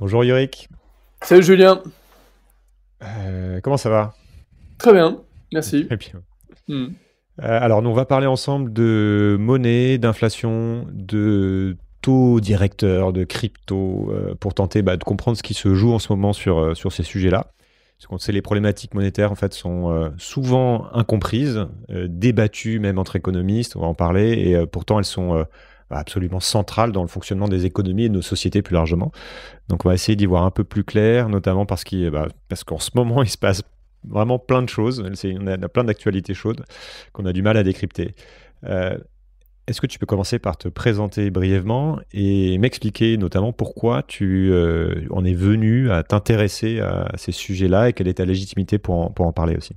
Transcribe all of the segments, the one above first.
Bonjour Yorick. Salut Julien. Euh, comment ça va Très bien, merci. Hmm. Euh, alors, nous, on va parler ensemble de monnaie, d'inflation, de taux directeurs, de crypto, euh, pour tenter bah, de comprendre ce qui se joue en ce moment sur, sur ces sujets-là. Parce qu'on sait les problématiques monétaires en fait sont souvent incomprises, débattues même entre économistes, on va en parler, et pourtant elles sont absolument centrale dans le fonctionnement des économies et de nos sociétés plus largement. Donc on va essayer d'y voir un peu plus clair, notamment parce bah, qu'en ce moment, il se passe vraiment plein de choses. On a, a plein d'actualités chaudes qu'on a du mal à décrypter. Euh, est-ce que tu peux commencer par te présenter brièvement et m'expliquer notamment pourquoi tu euh, en es venu à t'intéresser à ces sujets-là et quelle est ta légitimité pour en parler aussi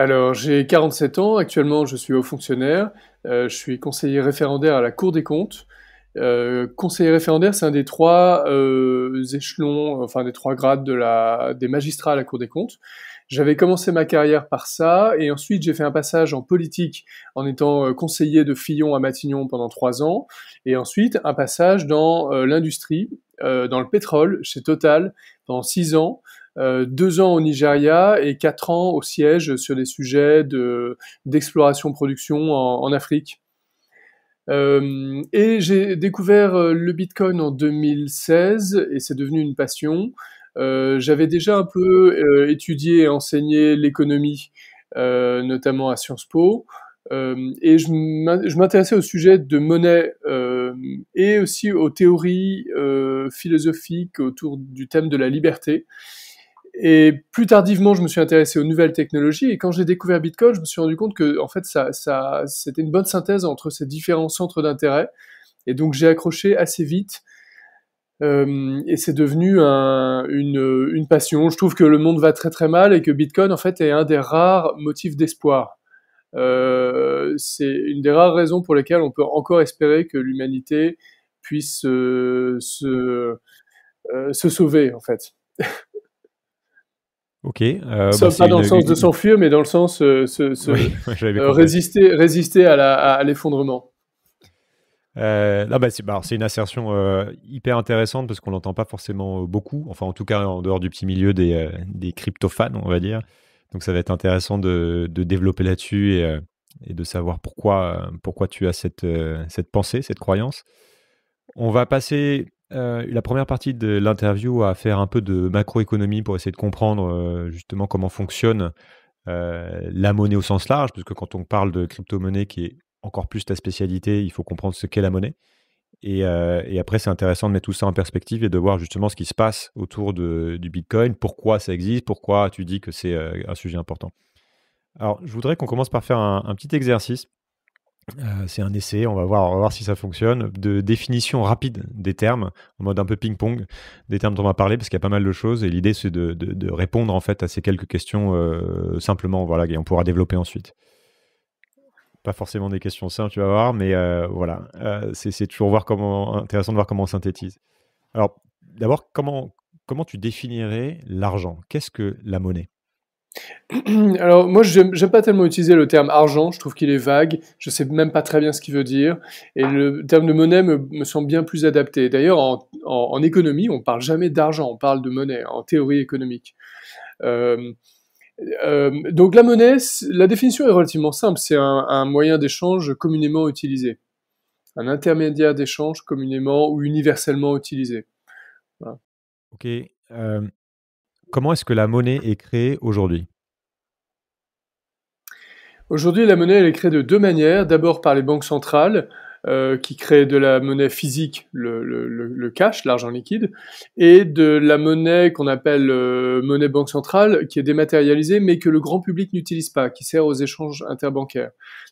alors, j'ai 47 ans. Actuellement, je suis haut fonctionnaire. Euh, je suis conseiller référendaire à la Cour des comptes. Euh, conseiller référendaire, c'est un des trois euh, échelons, enfin des trois grades de la, des magistrats à la Cour des comptes. J'avais commencé ma carrière par ça, et ensuite j'ai fait un passage en politique en étant euh, conseiller de Fillon à Matignon pendant trois ans, et ensuite un passage dans l'industrie, dans le pétrole, chez Total, pendant six ans, euh, deux ans au Nigeria et quatre ans au siège sur les sujets d'exploration production en, Afrique. Euh, et j'ai découvert euh, le Bitcoin en 2016 et c'est devenu une passion. J'avais déjà un peu étudié et enseigné l'économie, notamment à Sciences Po. et je m'intéressais au sujet de monnaie et aussi aux théories philosophiques autour du thème de la liberté. Et plus tardivement, je me suis intéressé aux nouvelles technologies. Et quand j'ai découvert Bitcoin, je me suis rendu compte que, en fait, ça, c'était une bonne synthèse entre ces différents centres d'intérêt. Et donc, j'ai accroché assez vite. Euh, et c'est devenu une, passion. Je trouve que le monde va très très mal et que Bitcoin, en fait, est un des rares motifs d'espoir. Euh, c'est une des rares raisons pour lesquelles on peut encore espérer que l'humanité puisse euh, se, se sauver, en fait. Ok. Euh, bah, pas dans le sens de s'enfuir, mais dans le sens de euh, euh, résister, résister à, l'effondrement. Euh, bah, bah, là, c'est, une assertion hyper intéressante parce qu'on n'entend pas forcément beaucoup, enfin en tout cas en dehors du petit milieu des, crypto-fans, on va dire. Donc ça va être intéressant de, développer là-dessus et, de savoir pourquoi, pourquoi tu as cette, cette pensée, cette croyance. On va passer euh, la première partie de l'interview à faire un peu de macroéconomie pour essayer de comprendre euh, justement comment fonctionne euh, la monnaie au sens large, parce que quand on parle de crypto-monnaie qui est encore plus ta spécialité, il faut comprendre ce qu'est la monnaie. Et, après, c'est intéressant de mettre tout ça en perspective et de voir justement ce qui se passe autour du Bitcoin, pourquoi ça existe, pourquoi tu dis que c'est un sujet important. Alors, je voudrais qu'on commence par faire un petit exercice euh, c'est un essai, on va, voir, voir si ça fonctionne. De définition rapide des termes, en mode un peu ping-pong, des termes dont on va parler, parce qu'il y a pas mal de choses. Et l'idée, c'est de, répondre en fait à ces quelques questions euh, simplement, voilà, et on pourra développer ensuite. Pas forcément des questions simples, tu vas voir, mais euh, voilà, c'est toujours voir comment, intéressant de voir comment on synthétise. Alors, d'abord, comment, comment tu définirais l'argent Qu'est-ce que la monnaie Alors moi j'aime pas tellement utiliser le terme argent, je trouve qu'il est vague, je sais même pas très bien ce qu'il veut dire, et le terme de monnaie me, semble bien plus adapté. D'ailleurs en, économie on parle jamais d'argent, on parle de monnaie en théorie économique. Euh, euh, donc la monnaie, la définition est relativement simple, c'est un, moyen d'échange communément utilisé, un intermédiaire d'échange communément ou universellement utilisé. Ok, euh, Comment est-ce que la monnaie est créée aujourd'hui Aujourd'hui, la monnaie elle est créée de deux manières. D'abord par les banques centrales, euh, qui créent de la monnaie physique, le, cash, l'argent liquide, et de la monnaie qu'on appelle euh, monnaie banque centrale, qui est dématérialisée, mais que le grand public n'utilise pas, qui sert aux échanges interbancaires.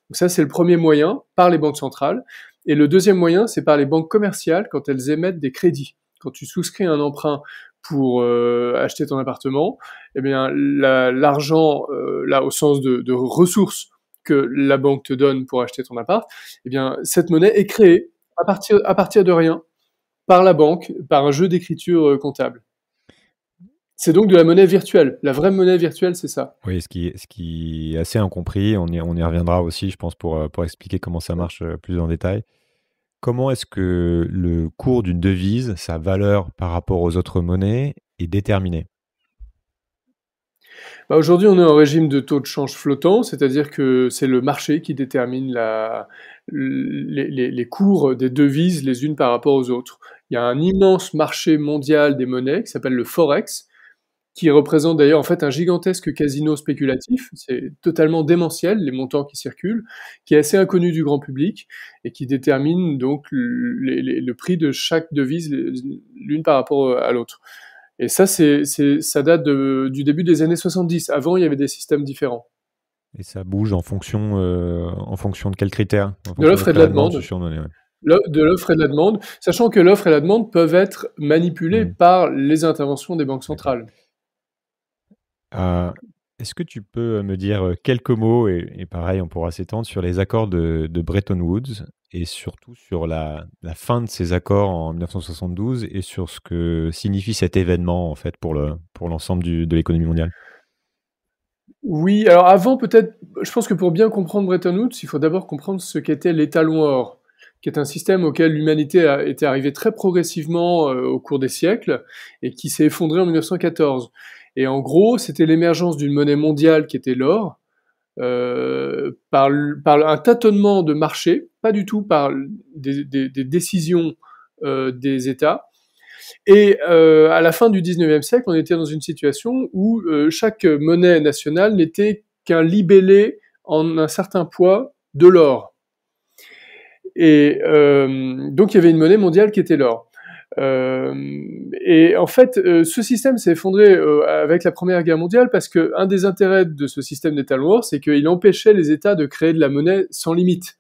Donc ça, c'est le premier moyen, par les banques centrales. Et le deuxième moyen, c'est par les banques commerciales quand elles émettent des crédits. Quand tu souscris un emprunt pour euh, acheter ton appartement, eh bien l'argent euh, là au sens de, de, ressources que la banque te donne pour acheter ton appart, eh bien cette monnaie est créée à partir à partir de rien par la banque par un jeu d'écriture euh, comptable. C'est donc de la monnaie virtuelle. La vraie monnaie virtuelle, c'est ça. Oui, ce qui, ce qui est assez incompris. On y, on y reviendra aussi, je pense, pour, pour expliquer comment ça marche plus en détail. Comment est-ce que le cours d'une devise, sa valeur par rapport aux autres monnaies, est déterminé bah, Aujourd'hui, on est en régime de taux de change flottant, c'est-à-dire que c'est le marché qui détermine les, cours des devises les unes par rapport aux autres. Il y a un immense marché mondial des monnaies qui s'appelle le Forex, qui représente d'ailleurs en fait un gigantesque casino spéculatif, c'est totalement démentiel les montants qui circulent, qui est assez inconnu du grand public et qui détermine donc le, prix de chaque devise l'une par rapport euh, à l'autre. Et ça, c'est, ça date du début des années 70. Avant, il y avait des systèmes différents. Et ça bouge en fonction, euh, en fonction de quels critères De l'offre et de la demande. de l'offre et de la demande, sachant que l'offre et la demande peuvent être manipulées mmh. par les interventions des banques centrales. Euh, est-ce que tu peux me dire quelques mots, et, pareil, on pourra s'étendre, sur les accords de, Bretton Woods et surtout sur la, fin de ces accords en 1972 et sur ce que signifie cet événement en fait pour l'ensemble de l'économie mondiale oui, alors avant peut-être, je pense que pour bien comprendre Bretton Woods, il faut d'abord comprendre ce qu'était l'étalon or, qui est un système auquel l'humanité a été arrivée très progressivement au cours des siècles et qui s'est effondré en 1914. Et en gros, c'était l'émergence d'une monnaie mondiale qui était l'or, euh, par, un tâtonnement de marché, pas du tout par des, décisions euh, des États. Et euh, à la fin du 19e siècle, on était dans une situation où chaque monnaie nationale n'était qu'un libellé en un certain poids de l'or. Et donc il y avait une monnaie mondiale qui était l'or. Euh, et en fait, euh, ce système s'est effondré euh, avec la Première Guerre mondiale parce qu'un des intérêts de ce système d'État noir, c'est qu'il empêchait les États de créer de la monnaie sans limite.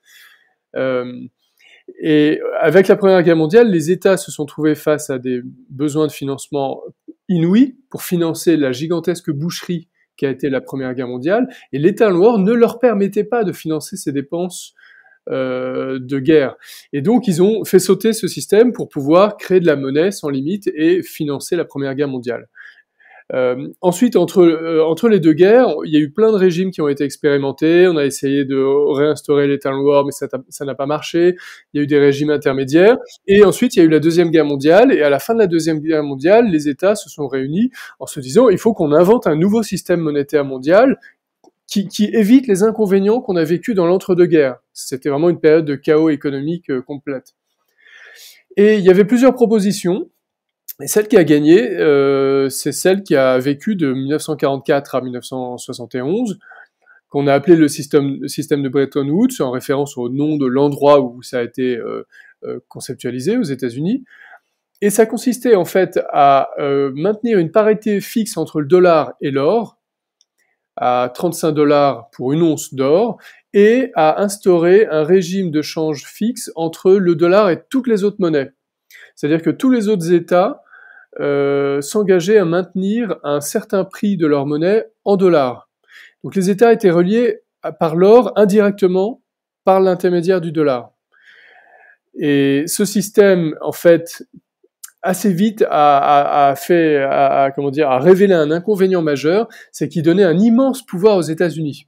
Et avec la Première Guerre mondiale, les États se sont trouvés face à des besoins de financement inouïs pour financer la gigantesque boucherie qui a été la Première Guerre mondiale, et l'État noir ne leur permettait pas de financer ces dépenses euh, de guerre. Et donc, ils ont fait sauter ce système pour pouvoir créer de la monnaie sans limite et financer la Première Guerre mondiale. Euh, ensuite, entre, euh, entre les deux guerres, il y a eu plein de régimes qui ont été expérimentés. On a essayé de réinstaurer létat War, mais ça n'a pas marché. Il y a eu des régimes intermédiaires. Et ensuite, il y a eu la Deuxième Guerre mondiale. Et à la fin de la Deuxième Guerre mondiale, les États se sont réunis en se disant, il faut qu'on invente un nouveau système monétaire mondial qui, évite les inconvénients qu'on a vécu dans l'entre-deux-guerres. C'était vraiment une période de chaos économique euh, complète. Et il y avait plusieurs propositions. Et celle qui a gagné, euh, c'est celle qui a vécu de 1944 à 1971, qu'on a appelé le système, de Bretton Woods, en référence au nom de l'endroit où ça a été euh, conceptualisé aux États-Unis. Et ça consistait en fait à maintenir une parité fixe entre le dollar et l'or, à 35 dollars pour une once d'or et à instaurer un régime de change fixe entre le dollar et toutes les autres monnaies. C'est-à-dire que tous les autres États euh, s'engageaient à maintenir un certain prix de leur monnaie en dollars. Donc les États étaient reliés par l'or indirectement par l'intermédiaire du dollar. Et ce système, en fait, assez vite a, fait, comment dire, a révélé un inconvénient majeur, c'est qu'il donnait un immense pouvoir aux États-Unis.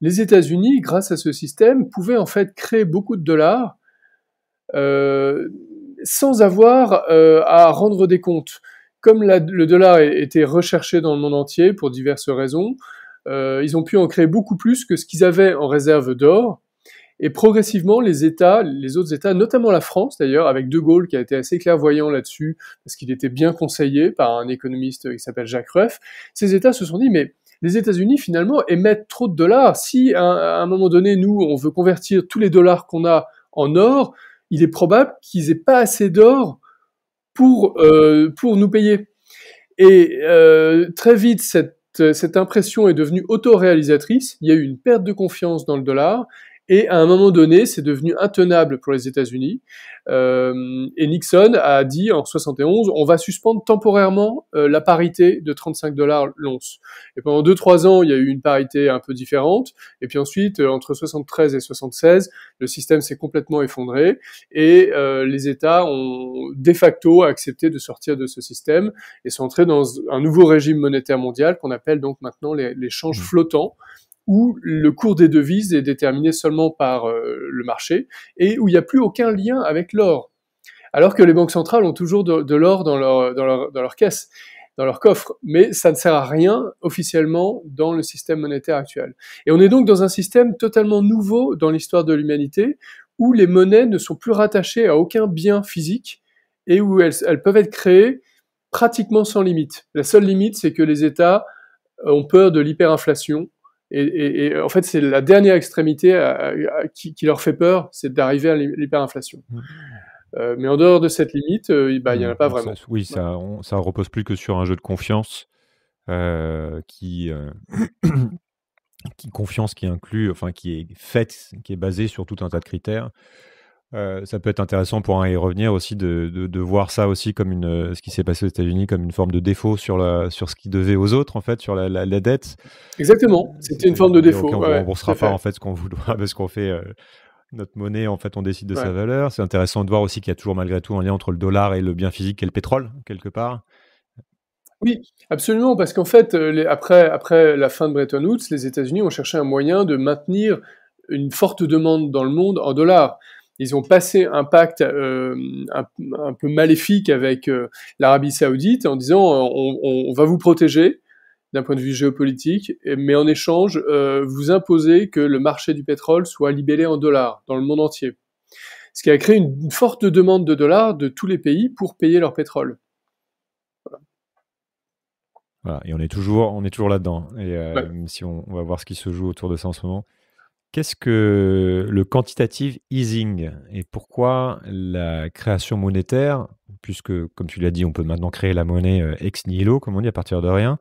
Les États-Unis, grâce à ce système, pouvaient en fait créer beaucoup de dollars euh, sans avoir euh, à rendre des comptes. Comme le dollar était recherché dans le monde entier pour diverses raisons, euh, ils ont pu en créer beaucoup plus que ce qu'ils avaient en réserve d'or et progressivement, les États, les autres États, notamment la France d'ailleurs, avec De Gaulle qui a été assez clairvoyant là-dessus, parce qu'il était bien conseillé par un économiste qui s'appelle Jacques Ruff. ces États se sont dit, mais les États-Unis finalement émettent trop de dollars. Si à un moment donné, nous, on veut convertir tous les dollars qu'on a en or, il est probable qu'ils n'aient pas assez d'or pour, euh, pour nous payer. Et euh, très vite, cette, cette impression est devenue autoréalisatrice. Il y a eu une perte de confiance dans le dollar et à un moment donné, c'est devenu intenable pour les États-Unis. Euh, et Nixon a dit en 71, on va suspendre temporairement euh, la parité de 35 dollars l'once. Et pendant 2-3 ans, il y a eu une parité un peu différente. Et puis ensuite, euh, entre 73 et 76, le système s'est complètement effondré et euh, les États ont de facto accepté de sortir de ce système et sont entrés dans un nouveau régime monétaire mondial qu'on appelle donc maintenant les, les changes mmh. flottants où le cours des devises est déterminé seulement par euh, le marché et où il n'y a plus aucun lien avec l'or. Alors que les banques centrales ont toujours de, l'or dans leur, dans, leur, dans leur caisse dans leur coffre, mais ça ne sert à rien officiellement dans le système monétaire actuel. Et on est donc dans un système totalement nouveau dans l'histoire de l'humanité où les monnaies ne sont plus rattachées à aucun bien physique et où elles, elles peuvent être créées pratiquement sans limite. La seule limite, c'est que les États ont peur de l'hyperinflation et, en fait, c'est la dernière extrémité qui, leur fait peur, c'est d'arriver à l'hyperinflation. Mmh. Euh, mais en dehors de cette limite, euh, bah, il n'y en a mmh, pas mmh, vraiment. oui, ça, repose plus que sur un jeu de confiance euh, qui, qui confiance qui inclut, enfin qui est faite, qui est basée sur tout un tas de critères. Euh, ça peut être intéressant pour un y revenir aussi de, de, voir ça aussi comme une, euh, ce qui s'est passé aux États-Unis comme une forme de défaut sur, sur ce qui devait aux autres en fait sur la, la, dette. Exactement, c'était une forme de défaut. on ne ouais, pas en fait ce qu'on doit parce qu'on fait euh, notre monnaie en fait on décide de sa valeur. C'est intéressant de voir aussi qu'il y a toujours malgré tout un lien entre le dollar et le bien physique et le pétrole quelque part. Oui, absolument, parce qu'en fait, après, après la fin de Bretton Woods, les États-Unis ont cherché un moyen de maintenir une forte demande dans le monde en dollars. Ils ont passé un pacte euh, un, peu maléfique avec euh, l'Arabie saoudite en disant euh, on, va vous protéger d'un point de vue géopolitique, mais en échange, vous imposez que le marché du pétrole soit libellé en dollars dans le monde entier. Ce qui a créé une forte demande de dollars de tous les pays pour payer leur pétrole. Voilà, et on est toujours, on est toujours là-dedans. Et si on, va voir ce qui se joue autour de ça en ce moment. Qu'est-ce que le quantitative easing et pourquoi la création monétaire, puisque comme tu l'as dit, on peut maintenant créer la monnaie euh, ex nihilo, comme on dit, à partir de rien,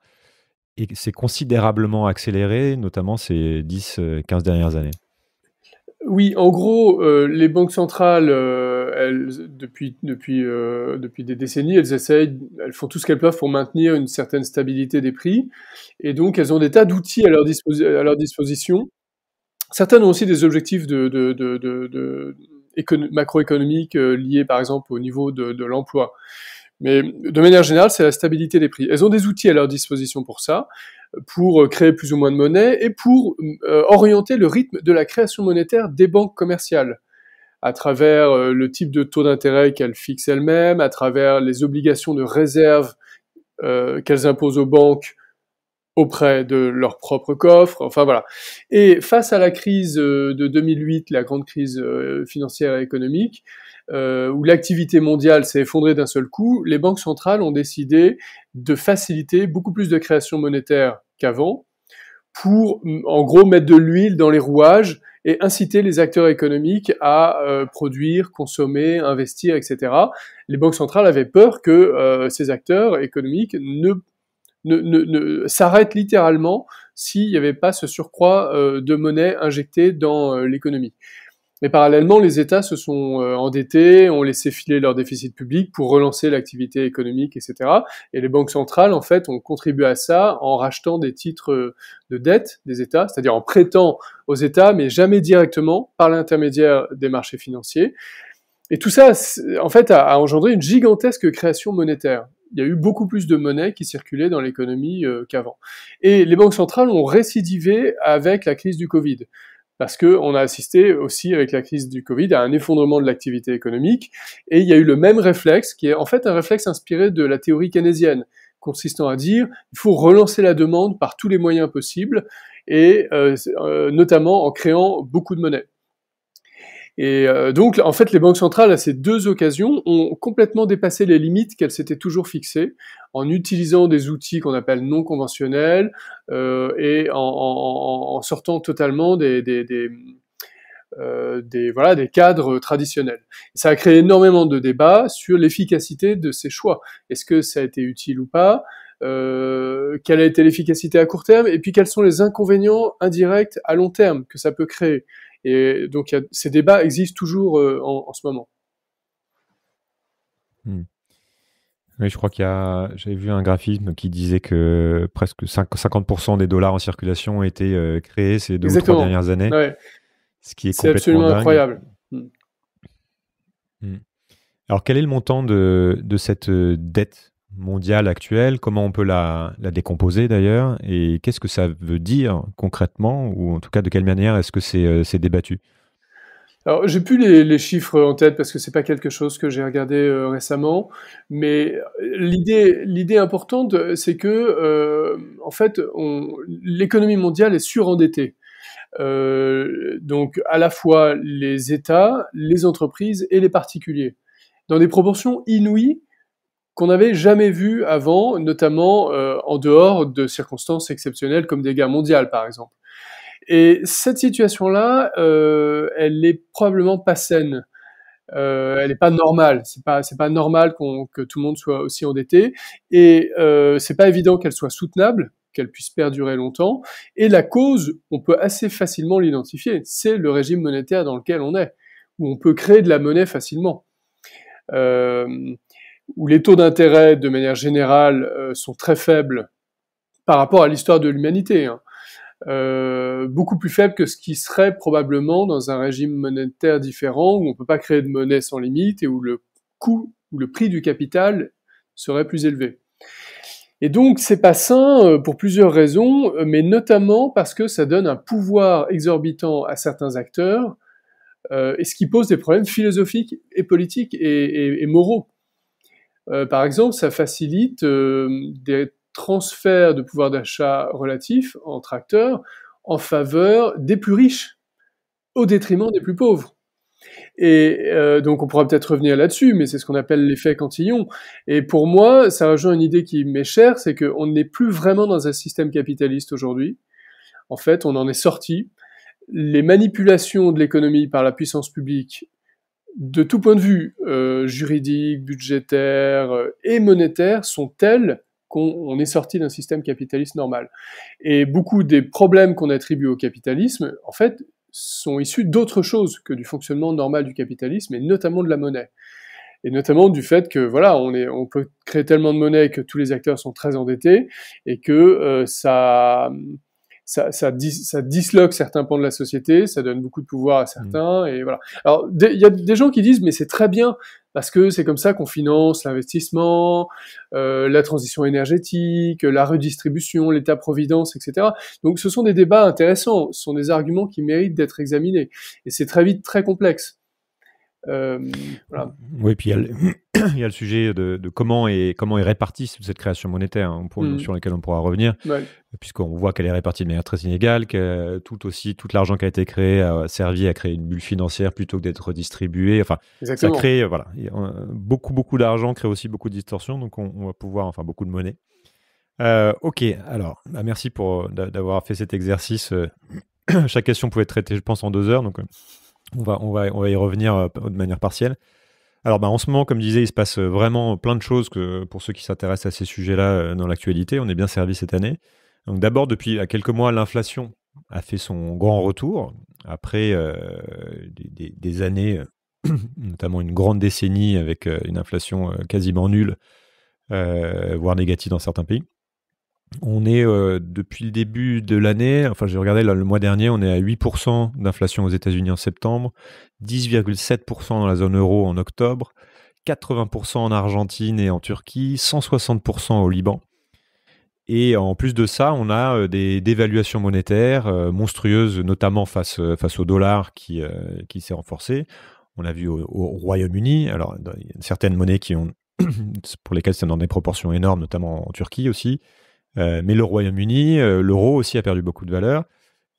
et c'est considérablement accéléré, notamment ces 10-15 euh, dernières années Oui, en gros, euh, les banques centrales, depuis, depuis, depuis des décennies, elles essayent, elles font tout ce qu'elles peuvent pour maintenir une certaine stabilité des prix, et donc elles ont des tas d'outils à leur disposition Certaines ont aussi des objectifs macroéconomiques euh, liés par exemple au niveau de, l'emploi. Mais de manière générale, c'est la stabilité des prix. Elles ont des outils à leur disposition pour ça, pour euh, créer plus ou moins de monnaie et pour euh, orienter le rythme de la création monétaire des banques commerciales à travers le type de taux d'intérêt qu'elles fixent elles-mêmes, à travers les obligations de réserve qu'elles imposent aux banques auprès de leur propre coffre. Enfin voilà. Et face à la crise euh, de 2008, la grande crise euh, financière et économique, euh, où l'activité mondiale s'est effondrée d'un seul coup, les banques centrales ont décidé de faciliter beaucoup plus de création monétaire qu'avant pour, mm, en gros, mettre de l'huile dans les rouages et inciter les acteurs économiques à produire, consommer, investir, etc. Les banques centrales avaient peur que ces acteurs économiques ne ne, s'arrête littéralement s'il n'y avait pas ce surcroît euh, de monnaie injectée dans euh, l'économie. Mais parallèlement, les États se sont euh, endettés, ont laissé filer leur déficit public pour relancer l'activité économique, etc. Et les banques centrales, en fait, ont contribué à ça en rachetant des titres de dette des États, c'est-à-dire en prêtant aux États, mais jamais directement par l'intermédiaire des marchés financiers. Et tout ça, en fait, a, engendré une gigantesque création monétaire il y a eu beaucoup plus de monnaie qui circulait dans l'économie euh, qu'avant. Et les banques centrales ont récidivé avec la crise du Covid. Parce que on a assisté aussi avec la crise du Covid à un effondrement de l'activité économique, et il y a eu le même réflexe qui est en fait un réflexe inspiré de la théorie keynésienne, consistant à dire il faut relancer la demande par tous les moyens possibles, et euh, euh, notamment en créant beaucoup de monnaie. Et euh, donc, en fait, les banques centrales, à ces deux occasions, ont complètement dépassé les limites qu'elles s'étaient toujours fixées en utilisant des outils qu'on appelle non conventionnels euh, et en, sortant totalement des, euh, des, voilà, des cadres traditionnels. Ça a créé énormément de débats sur l'efficacité de ces choix. Est-ce que ça a été utile ou pas quelle a été l'efficacité à court terme et puis quels sont les inconvénients indirects à long terme que ça peut créer. Et donc ces débats existent toujours euh, en, ce moment. Oui, hmm. je crois qu'il y a. J'avais vu un graphisme qui disait que presque 50% des dollars en circulation ont été euh, créés ces deux ou trois dernières années. Ouais. Ce qui est, complètement absolument incroyable. Hmm. Hmm. Alors, quel est le montant de, de cette euh, dette mondiale actuelle, comment on peut la, décomposer d'ailleurs, et qu'est-ce que ça veut dire concrètement, ou en tout cas de quelle manière est-ce que c'est euh, débattu alors, j'ai plus les, chiffres en tête parce que c'est pas quelque chose que j'ai regardé euh, récemment, mais euh, l'idée, l'idée importante, c'est que, en fait, l'économie mondiale est surendettée. donc, à la fois les États, les entreprises et les particuliers, dans des proportions inouïes qu'on n'avait jamais vu avant, notamment euh, en dehors de circonstances exceptionnelles comme des guerres mondiales, par exemple. Et cette situation-là, euh, elle n'est probablement pas saine. Euh, elle n'est pas normale. C'est pas c'est pas normal que tout le monde soit aussi endetté et euh, c'est pas évident qu'elle soit soutenable, qu'elle puisse perdurer longtemps. Et la cause, on peut assez facilement l'identifier. C'est le régime monétaire dans lequel on est, où on peut créer de la monnaie facilement. Euh, où les taux d'intérêt, de manière générale, euh, sont très faibles par rapport à l'histoire de l'humanité. Hein. Euh, beaucoup plus faibles que ce qui serait probablement dans un régime monétaire différent où on ne peut pas créer de monnaie sans limite et où le coût ou le prix du capital serait plus élevé. Et donc c'est pas sain euh, pour plusieurs raisons, mais notamment parce que ça donne un pouvoir exorbitant à certains acteurs, et ce qui pose des problèmes philosophiques et politiques et moraux. Euh, par exemple, ça facilite euh, des transferts de pouvoir d'achat relatif entre acteurs en faveur des plus riches, au détriment des plus pauvres. Et euh, donc on pourra peut-être revenir là-dessus, mais c'est ce qu'on appelle l'effet cantillon. Et pour moi, ça rejoint une idée qui m'est chère, c'est qu'on n'est plus vraiment dans un système capitaliste aujourd'hui. En fait, on en est sorti. Les manipulations de l'économie par la puissance publique de tout point de vue euh, juridique, budgétaire euh, et monétaire, sont tels qu'on est sorti d'un système capitaliste normal. Et beaucoup des problèmes qu'on attribue au capitalisme, en fait, sont issus d'autres choses que du fonctionnement normal du capitalisme, et notamment de la monnaie. Et notamment du fait que voilà, on, est, on peut créer tellement de monnaie que tous les acteurs sont très endettés et que euh, ça, ça, ça, disloque certains pans de la société, ça donne beaucoup de pouvoir à certains, mm. et voilà. Alors, il y a des gens qui disent, mais c'est très bien, parce que c'est comme ça qu'on finance l'investissement, euh, la transition énergétique, la redistribution, l'État-providence, etc. Donc, ce sont des débats intéressants, ce sont des arguments qui méritent d'être examinés, et c'est très vite très complexe. Euh, oui, puis il y, a le, sujet de, comment, est, comment est répartie cette création monétaire, hein, pour, mm. sur laquelle on pourra revenir, puisqu'on voit qu'elle est répartie de manière très inégale, que tout aussi, tout l'argent qui a été créé a servi à créer une bulle financière plutôt que d'être redistribué. Enfin, ça crée, voilà, euh, beaucoup, beaucoup d'argent crée aussi beaucoup de distorsions, donc on, va pouvoir, enfin, beaucoup de monnaie. Euh, ok, alors, bah, merci pour d'avoir fait cet exercice. Chaque question pouvait être traitée, je pense, en deux heures, donc on va, on va, on va y revenir euh, de manière partielle. Alors bah, en ce moment, comme je disais, il se passe euh, vraiment plein de choses que, pour ceux qui s'intéressent à ces sujets-là euh, dans l'actualité. On est bien servi cette année. Donc d'abord, depuis quelques mois, l'inflation a fait son grand retour après des, années, notamment une grande décennie avec une inflation quasiment nulle, voire négative dans certains pays on est euh, depuis le début de l'année, enfin j'ai regardé le mois dernier, on est à 8% d'inflation aux États-Unis en septembre, 10,7% dans la zone euro en octobre, 80% en Argentine et en Turquie, 160% au Liban. Et en plus de ça, on a euh, des dévaluations monétaires euh, monstrueuses, notamment face, au dollar qui, s'est renforcé. On l'a vu au, Royaume-Uni. Alors, il y a certaines monnaies qui ont, pour lesquelles c'est dans des proportions énormes, notamment en Turquie aussi. Euh, mais le Royaume-Uni, euh, l'euro aussi a perdu beaucoup de valeur.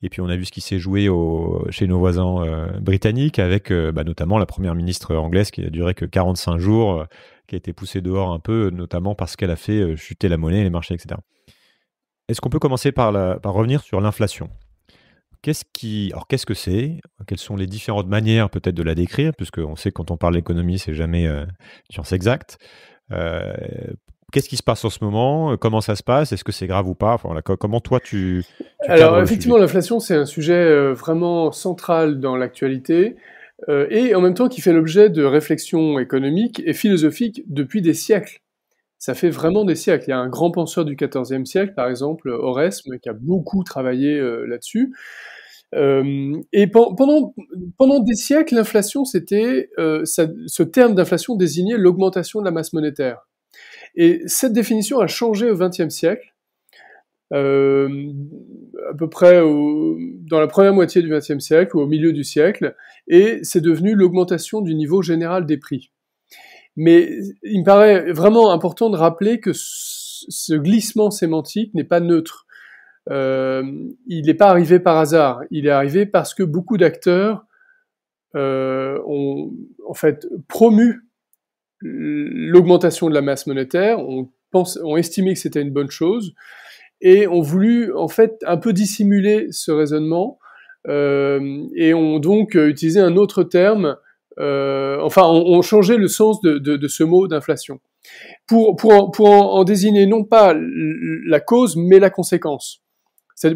Et puis on a vu ce qui s'est joué chez nos voisins euh, britanniques, avec bah, notamment la première ministre anglaise qui a duré que 45 jours, qui a été poussée dehors un peu, notamment parce qu'elle a fait chuter la monnaie, les marchés, etc. Est-ce qu'on peut commencer par, par revenir sur l'inflation Qu'est-ce qui, alors qu'est-ce que c'est Quelles sont les différentes manières peut-être de la décrire, puisque on sait que quand on parle d'économie, c'est jamais science exacte. Euh, Qu'est-ce qui se passe en ce moment euh, Comment ça se passe Est-ce que c'est grave ou pas Comment toi tu... Alors effectivement, l'inflation, c'est un sujet euh, vraiment central dans l'actualité euh, et en même temps qui fait l'objet de réflexions économiques et philosophiques depuis des siècles. Ça fait vraiment des siècles. Il y a un grand penseur du XIVe siècle, par exemple Oresme, qui a beaucoup travaillé là-dessus. et pendant, pendant des siècles, l'inflation, c'était ce terme d'inflation désignait l'augmentation de la masse monétaire. Et cette définition a changé au XXe siècle, euh, à peu près dans la première moitié du XXe siècle ou au milieu du siècle, et c'est devenu l'augmentation du niveau général des prix. Mais il me paraît vraiment important de rappeler que ce glissement sémantique n'est pas neutre. Euh, il n'est pas arrivé par hasard, il est arrivé parce que beaucoup d'acteurs euh, ont en fait promu l'augmentation de la masse monétaire, on pense, ont estimé que c'était une bonne chose, et on voulut en fait un peu dissimuler ce raisonnement, euh, et ont donc euh, utilisé un autre terme, euh, enfin on changeait changé le sens de, ce mot d'inflation, pour, pour, pour en désigner non pas la cause, mais la conséquence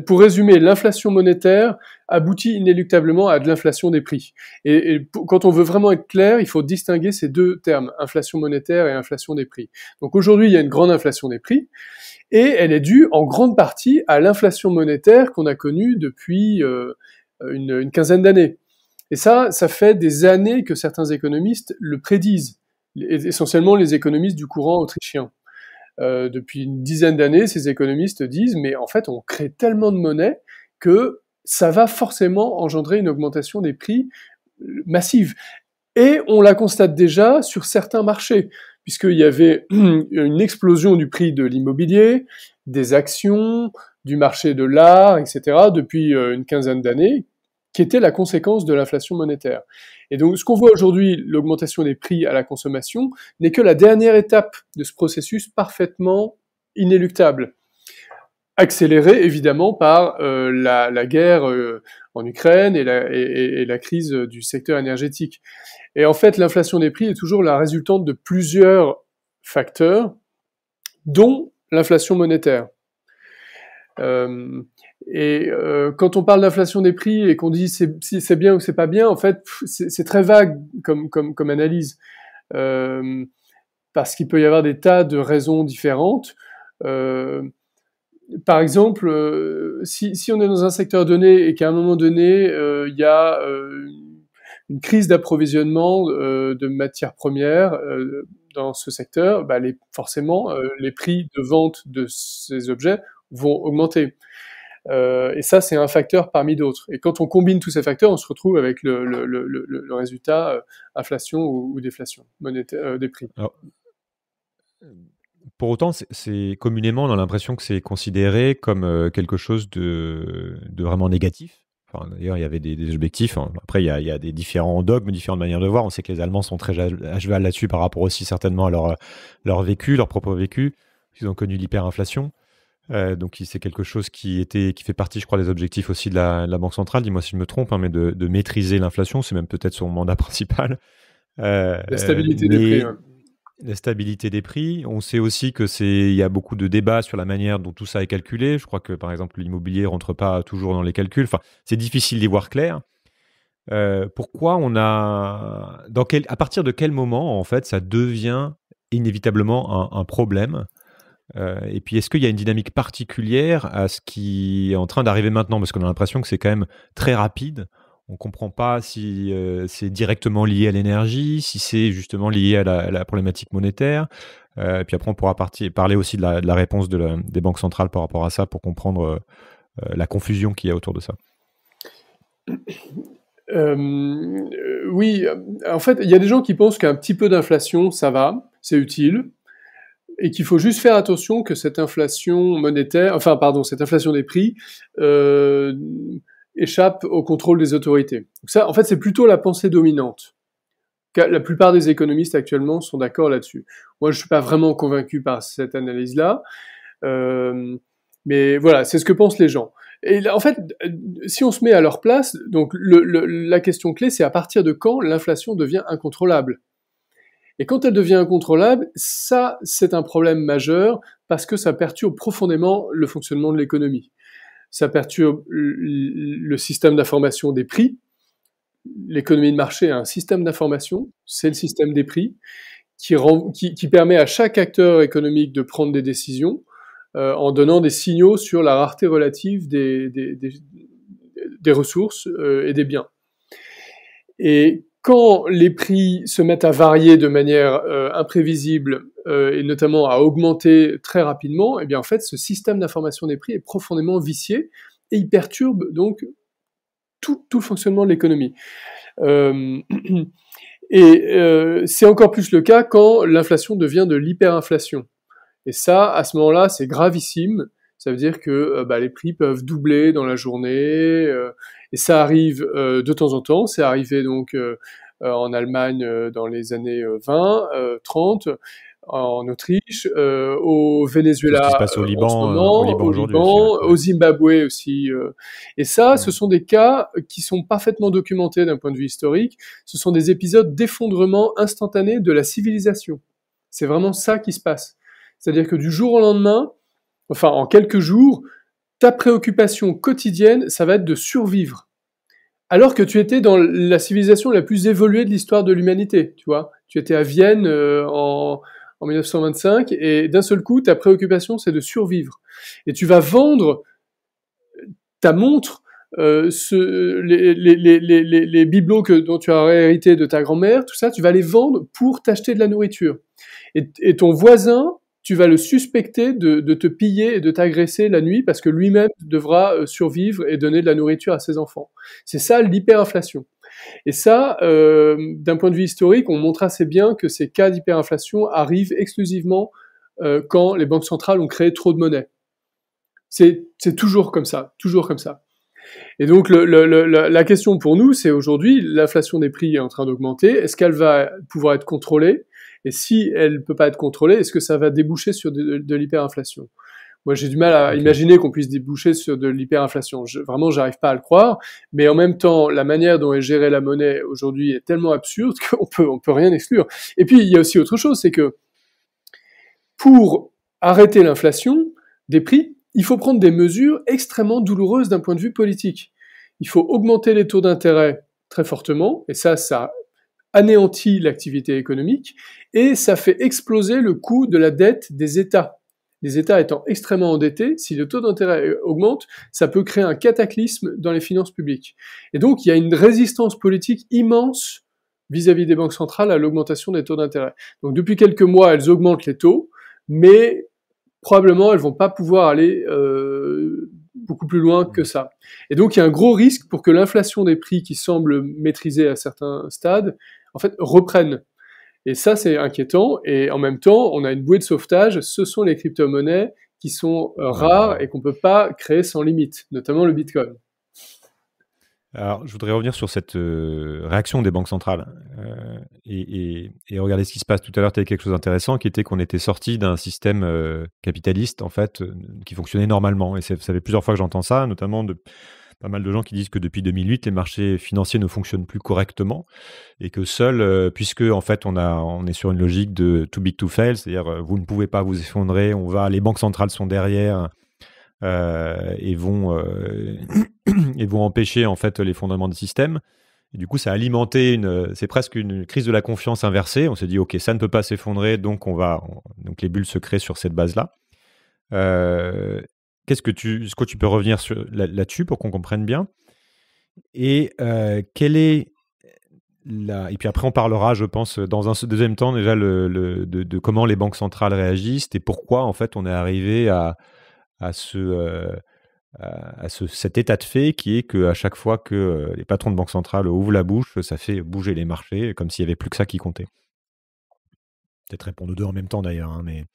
pour résumer, l'inflation monétaire aboutit inéluctablement à de l'inflation des prix. Et, quand on veut vraiment être clair, il faut distinguer ces deux termes, inflation monétaire et inflation des prix. Donc aujourd'hui, il y a une grande inflation des prix, et elle est due en grande partie à l'inflation monétaire qu'on a connue depuis euh, une quinzaine d'années. Et ça, ça fait des années que certains économistes le prédisent, essentiellement les économistes du courant autrichien. Euh, depuis une dizaine d'années, ces économistes disent, mais en fait, on crée tellement de monnaie que ça va forcément engendrer une augmentation des prix massive. Et on la constate déjà sur certains marchés, puisqu'il y avait une explosion du prix de l'immobilier, des actions, du marché de l'art, etc., depuis euh, une quinzaine d'années, qui était la conséquence de l'inflation monétaire. Et donc, ce qu'on voit aujourd'hui, l'augmentation des prix à la consommation, n'est que la dernière étape de ce processus parfaitement inéluctable accéléré évidemment par euh, la, guerre euh, en Ukraine et la, crise du secteur énergétique. Et en fait, l'inflation des prix est toujours la résultante de plusieurs facteurs, dont l'inflation monétaire. Euh, et euh, quand on parle d'inflation des prix et qu'on dit si c'est bien ou c'est pas bien, en fait, c'est très vague comme, analyse. Euh, parce qu'il peut y avoir des tas de raisons différentes. Euh, par exemple, si, on est dans un secteur donné et qu'à un moment donné, il y a une crise d'approvisionnement de matières premières dans ce secteur, bah, forcément, les prix de vente de ces objets vont augmenter. Euh, et ça, c'est un facteur parmi d'autres. Et quand on combine tous ces facteurs, on se retrouve avec le, résultat euh, inflation ou, déflation monétaire, euh, des prix. pour autant, c'est communément, on a l'impression que c'est considéré comme quelque chose de, vraiment négatif. Enfin, D'ailleurs, il y avait des, objectifs. Hein. Après, il y, a, des différents dogmes, différentes manières de voir. On sait que les Allemands sont très à cheval là-dessus par rapport aussi certainement à leur, leur vécu, leur propre vécu. Ils ont connu l'hyperinflation. Euh, donc c'est quelque chose qui était qui fait partie, je crois, des objectifs aussi de la, Banque centrale. Dis-moi si je me trompe, hein, mais de, maîtriser l'inflation, c'est même peut-être son mandat principal. Euh, la stabilité des prix. La stabilité des prix. On sait aussi que il y a beaucoup de débats sur la manière dont tout ça est calculé. Je crois que par exemple l'immobilier rentre pas toujours dans les calculs. c'est difficile d'y voir clair. Euh, pourquoi on a à partir de quel moment en fait ça devient inévitablement un problème euh, et puis, est-ce qu'il y a une dynamique particulière à ce qui est en train d'arriver maintenant Parce qu'on a l'impression que c'est quand même très rapide. On ne comprend pas si euh, c'est directement lié à l'énergie, si c'est justement lié à la, problématique monétaire. et euh, puis après, on pourra parler aussi de la, réponse des banques centrales par rapport à ça pour comprendre la confusion qu'il y a autour de ça. oui, en fait, il y a des gens qui pensent qu'un petit peu d'inflation, ça va, c'est utile et qu'il faut juste faire attention que cette inflation monétaire, enfin pardon, cette inflation des prix euh, échappe au contrôle des autorités. Donc ça, en fait, c'est plutôt la pensée dominante. La plupart des économistes actuellement sont d'accord là-dessus. Moi, je suis pas vraiment convaincu par cette analyse-là, euh, mais voilà, c'est ce que pensent les gens. Et en fait, si on se met à leur place, donc la question clé, c'est à partir de quand l'inflation devient incontrôlable et quand elle devient incontrôlable, ça, c'est un problème majeur parce que ça perturbe profondément le fonctionnement de l'économie. Ça perturbe le système d'information des prix. L'économie de marché a un système d'information, c'est le système des prix, qui, permet à chaque acteur économique de prendre des décisions euh, en donnant des signaux sur la rareté relative des, ressources euh, et des biens. Et quand les prix se mettent à varier de manière euh, imprévisible euh, et notamment à augmenter très rapidement, eh bien en fait ce système d'information des prix est profondément vicié et il perturbe donc tout, le fonctionnement de l'économie. Euh, et c'est encore plus le cas quand l'inflation devient de l'hyperinflation. Et ça, à ce moment-là, c'est gravissime ça veut dire que euh, bah, les prix peuvent doubler dans la journée. Euh, et ça arrive euh, de temps en temps. C'est arrivé donc en Allemagne dans les années 20, 30 en Autriche, au Venezuela, ce se passe au Liban, au Liban, Zimbabwe aussi. Et ça, ce sont des cas qui sont parfaitement documentés d'un point de vue historique. Ce sont des épisodes d'effondrement instantané de la civilisation. C'est vraiment ça qui se passe. C'est-à-dire que du jour au lendemain, enfin en quelques jours, ta préoccupation quotidienne, ça va être de survivre. Alors que tu étais dans la civilisation la plus évoluée de l'histoire de l'humanité, tu vois. Tu étais à Vienne euh, en, 1925 et d'un seul coup, ta préoccupation, c'est de survivre. Et tu vas vendre ta montre euh, ce, les, les, les, bibelots que, dont tu as hérité de ta grand-mère, tout ça, tu vas les vendre pour t'acheter de la nourriture. Et, et, ton voisin tu vas le suspecter de, te piller et de t'agresser la nuit parce que lui-même devra euh, survivre et donner de la nourriture à ses enfants. C'est ça l'hyperinflation. Et ça, euh, d'un point de vue historique, on montre assez bien que ces cas d'hyperinflation arrivent exclusivement euh, quand les banques centrales ont créé trop de monnaie. C'est toujours comme ça, toujours comme ça. Et donc la question pour nous, c'est aujourd'hui, l'inflation des prix est en train d'augmenter, est-ce qu'elle va pouvoir être contrôlée et si elle ne peut pas être contrôlée, est-ce que ça va déboucher sur de, l'hyperinflation moi, j'ai du mal à imaginer qu'on puisse déboucher sur de l'hyperinflation. Je, vraiment, j'arrive pas à le croire. Mais en même temps, la manière dont est gérée la monnaie aujourd'hui est tellement absurde qu'on peut, on peut rien exclure. Et puis, il y a aussi autre chose, c'est que pour arrêter l'inflation des prix, il faut prendre des mesures extrêmement douloureuses d'un point de vue politique. Il faut augmenter les taux d'intérêt très fortement, et ça, ça anéantit l'activité économique et ça fait exploser le coût de la dette des États. Les États étant extrêmement endettés, si le taux d'intérêt augmente, ça peut créer un cataclysme dans les finances publiques. Et donc, il y a une résistance politique immense vis-à-vis des banques centrales à l'augmentation des taux d'intérêt. Donc, depuis quelques mois, elles augmentent les taux, mais probablement, elles vont pas pouvoir aller euh, beaucoup plus loin que ça. Et donc, il y a un gros risque pour que l'inflation des prix qui semble maîtrisée à certains stades en fait, reprennent. Et ça, c'est inquiétant. Et en même temps, on a une bouée de sauvetage. Ce sont les crypto-monnaies qui sont euh, rares et qu'on ne peut pas créer sans limite, notamment le Bitcoin. Alors, je voudrais revenir sur cette euh, réaction des banques centrales euh, et, regarder ce qui se passe. Tout à l'heure, tu as quelque chose d'intéressant qui était qu'on était sorti d'un système capitaliste, en fait, qui fonctionnait normalement. Et ça fait plusieurs fois que j'entends ça, notamment de, pas mal de gens qui disent que depuis 2008, les marchés financiers ne fonctionnent plus correctement et que seul, euh, puisque en fait on, a, on est sur une logique de too big to fail, c'est-à-dire euh, vous ne pouvez pas vous effondrer, on va, les banques centrales sont derrière euh, et, vont, et vont empêcher en fait l'effondrement du système. Et du coup, ça a alimenté une, c'est presque une crise de la confiance inversée. On s'est dit, ok, ça ne peut pas s'effondrer, donc on va, donc les bulles se créent sur cette base-là. Qu'est-ce que tu, ce que tu peux revenir là-dessus pour qu'on comprenne bien Et euh, quelle est la... Et puis après, on parlera, je pense, dans un deuxième temps déjà le, de, comment les banques centrales réagissent et pourquoi en fait on est arrivé à, à ce euh, à ce, cet état de fait qui est qu'à chaque fois que euh, les patrons de banque centrale ouvrent la bouche, ça fait bouger les marchés, comme s'il n'y avait plus que ça qui comptait. Peut-être répondre aux deux en même temps d'ailleurs, hein, mais.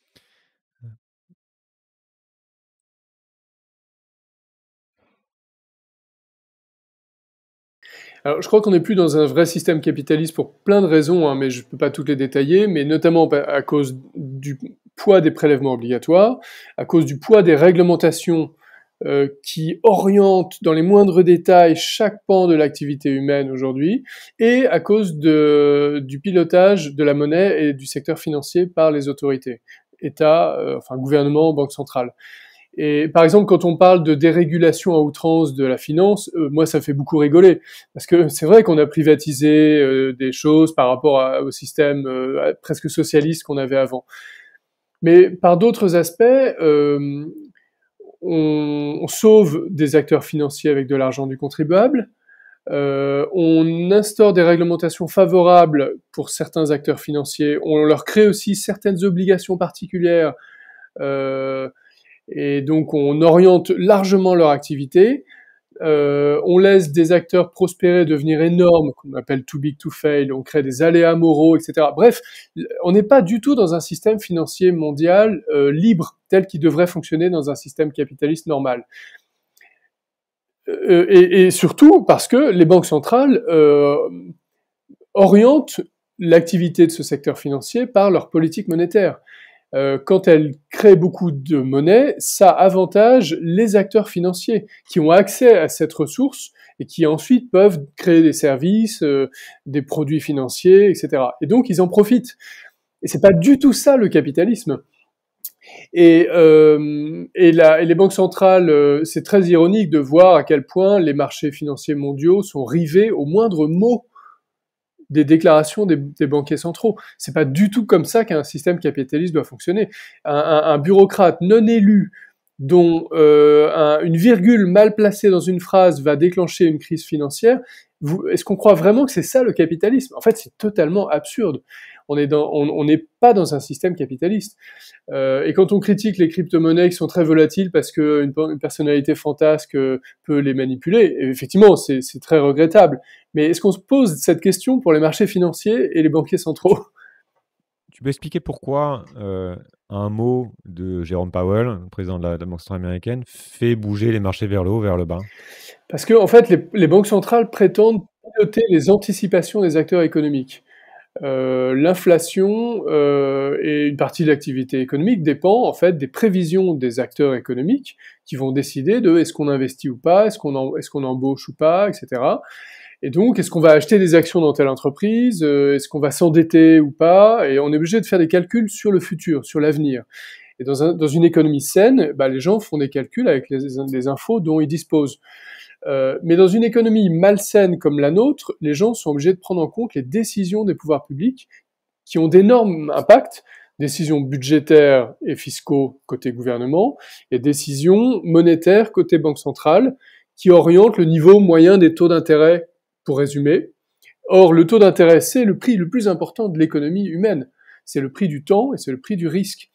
Alors, je crois qu'on n'est plus dans un vrai système capitaliste pour plein de raisons, hein, mais je ne peux pas toutes les détailler, mais notamment à cause du poids des prélèvements obligatoires, à cause du poids des réglementations euh, qui orientent dans les moindres détails chaque pan de l'activité humaine aujourd'hui, et à cause du pilotage de la monnaie et du secteur financier par les autorités, État, euh, enfin gouvernement, banque centrale. Et par exemple, quand on parle de dérégulation à outrance de la finance, euh, moi, ça fait beaucoup rigoler. Parce que c'est vrai qu'on a privatisé euh, des choses par rapport au système euh, presque socialiste qu'on avait avant. Mais par d'autres aspects, on, sauve des acteurs financiers avec de l'argent du contribuable. on instaure des réglementations favorables pour certains acteurs financiers. On leur crée aussi certaines obligations particulières. Et donc on oriente largement leur activité. Euh, on laisse des acteurs prospérer, devenir énormes, qu'on appelle too big to fail, on crée des aléas moraux, etc. Bref, on n'est pas du tout dans un système financier mondial euh, libre, tel qu'il devrait fonctionner dans un système capitaliste normal. Euh, et, surtout parce que les banques centrales orientent l'activité de ce secteur financier par leur politique monétaire. Euh, quand elle crée beaucoup de monnaie, ça avantage les acteurs financiers qui ont accès à cette ressource et qui ensuite peuvent créer des services, euh, des produits financiers, etc. Et donc ils en profitent. Et c'est pas du tout ça le capitalisme. Et, euh, les banques centrales, c'est très ironique de voir à quel point les marchés financiers mondiaux sont rivés au moindre mot des déclarations des, des banquiers centraux. C'est pas du tout comme ça qu'un système capitaliste doit fonctionner. Un, bureaucrate non élu dont euh, une virgule mal placée dans une phrase va déclencher une crise financière, est-ce qu'on croit vraiment que c'est ça le capitalisme En fait, c'est totalement absurde. On n'est on, on pas dans un système capitaliste. Euh, et quand on critique les crypto-monnaies qui sont très volatiles parce qu'une une personnalité fantasque euh, peut les manipuler, effectivement, c'est très regrettable. Mais est-ce qu'on se pose cette question pour les marchés financiers et les banquiers centraux Tu peux expliquer pourquoi euh, un mot de Jérôme Powell, président de la, Banque centrale américaine, fait bouger les marchés vers le haut, vers le bas Parce que en fait, les, banques centrales prétendent piloter les anticipations des acteurs économiques. Euh, l'inflation euh, et une partie de l'activité économique dépend en fait des prévisions des acteurs économiques qui vont décider de est-ce qu'on investit ou pas, est-ce qu'on est-ce qu'on embauche ou pas, etc. Et donc, est-ce qu'on va acheter des actions dans telle entreprise euh, Est-ce qu'on va s'endetter ou pas Et on est obligé de faire des calculs sur le futur, sur l'avenir. Et dans, une économie saine, bah, les gens font des calculs avec les, infos dont ils disposent. Euh, mais dans une économie malsaine comme la nôtre, les gens sont obligés de prendre en compte les décisions des pouvoirs publics qui ont d'énormes impacts, décisions budgétaires et fiscaux côté gouvernement et décisions monétaires côté banque centrale qui orientent le niveau moyen des taux d'intérêt pour résumer. Or, le taux d'intérêt, c'est le prix le plus important de l'économie humaine. C'est le prix du temps et c'est le prix du risque.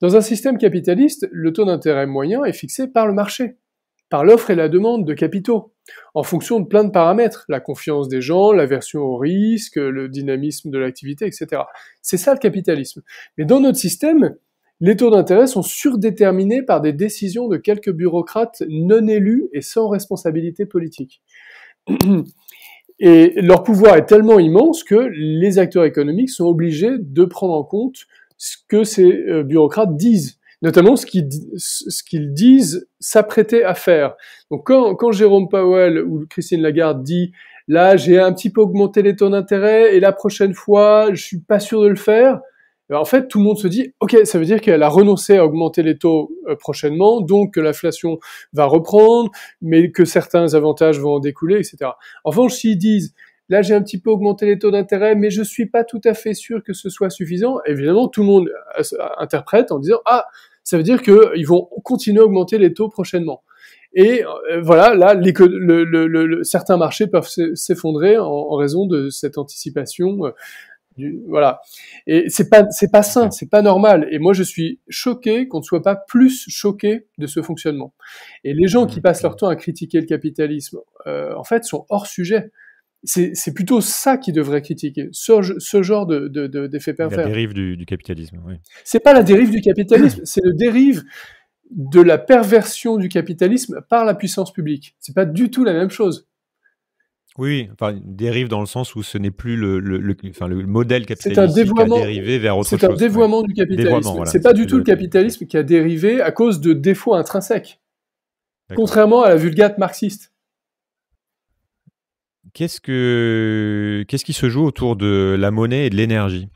Dans un système capitaliste, le taux d'intérêt moyen est fixé par le marché, par l'offre et la demande de capitaux, en fonction de plein de paramètres, la confiance des gens, l'aversion au risque, le dynamisme de l'activité, etc. C'est ça le capitalisme. Mais dans notre système, les taux d'intérêt sont surdéterminés par des décisions de quelques bureaucrates non élus et sans responsabilité politique. Et leur pouvoir est tellement immense que les acteurs économiques sont obligés de prendre en compte ce que ces euh, bureaucrates disent, notamment ce qu'ils, disent s'apprêter à faire. Donc quand, quand Jérôme Powell ou Christine Lagarde dit là j'ai un petit peu augmenté les taux d'intérêt et la prochaine fois je suis pas sûr de le faire, bah, en fait, tout le monde se dit, OK, ça veut dire qu'elle a renoncé à augmenter les taux euh, prochainement, donc que l'inflation va reprendre, mais que certains avantages vont en découler, etc. En revanche, s'ils disent, là, j'ai un petit peu augmenté les taux d'intérêt, mais je suis pas tout à fait sûr que ce soit suffisant, évidemment, tout le monde euh, euh, interprète en disant, ah, ça veut dire qu'ils vont continuer à augmenter les taux prochainement. Et voilà, là, le, certains marchés peuvent s'effondrer en, raison de cette anticipation voilà. Et c'est pas c'est pas sain, c'est pas normal. Et moi, je suis choqué qu'on ne soit pas plus choqué de ce fonctionnement. Et les gens qui mmh. passent leur temps à critiquer le capitalisme, euh, en fait, sont hors sujet. C'est plutôt ça qui devrait critiquer, ce, genre de, d'effet pervers. La dérive du, capitalisme, oui. C'est pas la dérive du capitalisme, c'est le dérive de la perversion du capitalisme par la puissance publique. C'est pas du tout la même chose. Oui, enfin, dérive dans le sens où ce n'est plus le, modèle capitaliste qui a dérivé vers autre chose. C'est un dévoiement du capitalisme. c'est pas du tout le capitalisme qui a dérivé à cause de défauts intrinsèques, contrairement à la vulgate marxiste. Qu'est-ce, que, qu'est-ce qui se joue autour de la monnaie et de l'énergie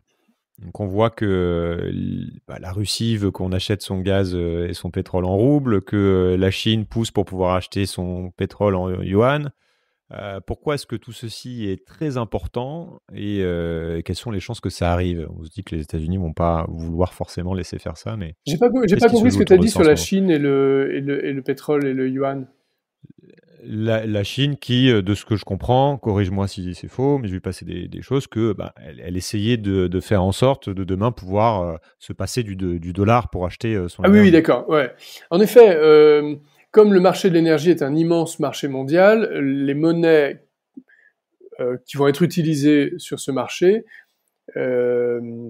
on voit que bah, la Russie veut qu'on achète son gaz euh, et son pétrole en rouble, que euh, la Chine pousse pour pouvoir acheter son pétrole en yuan, euh, pourquoi est-ce que tout ceci est très important euh, et, quelles sont les chances que ça arrive On se dit que les États-Unis vont pas vouloir forcément laisser faire ça, mais j'ai pas, compris ce que tu as dit sur la Chine et le, et le, pétrole et le yuan. La, Chine qui, euh, de ce que je comprends, corrige-moi si c'est faux, mais je vais passer des, des choses que bah, elle, essayait de, faire en sorte de demain pouvoir se passer du, dollar pour acheter son. Ah oui, d'accord. Ouais. En effet. Comme le marché de l'énergie est un immense marché mondial, les monnaies euh, qui vont être utilisées sur ce marché euh,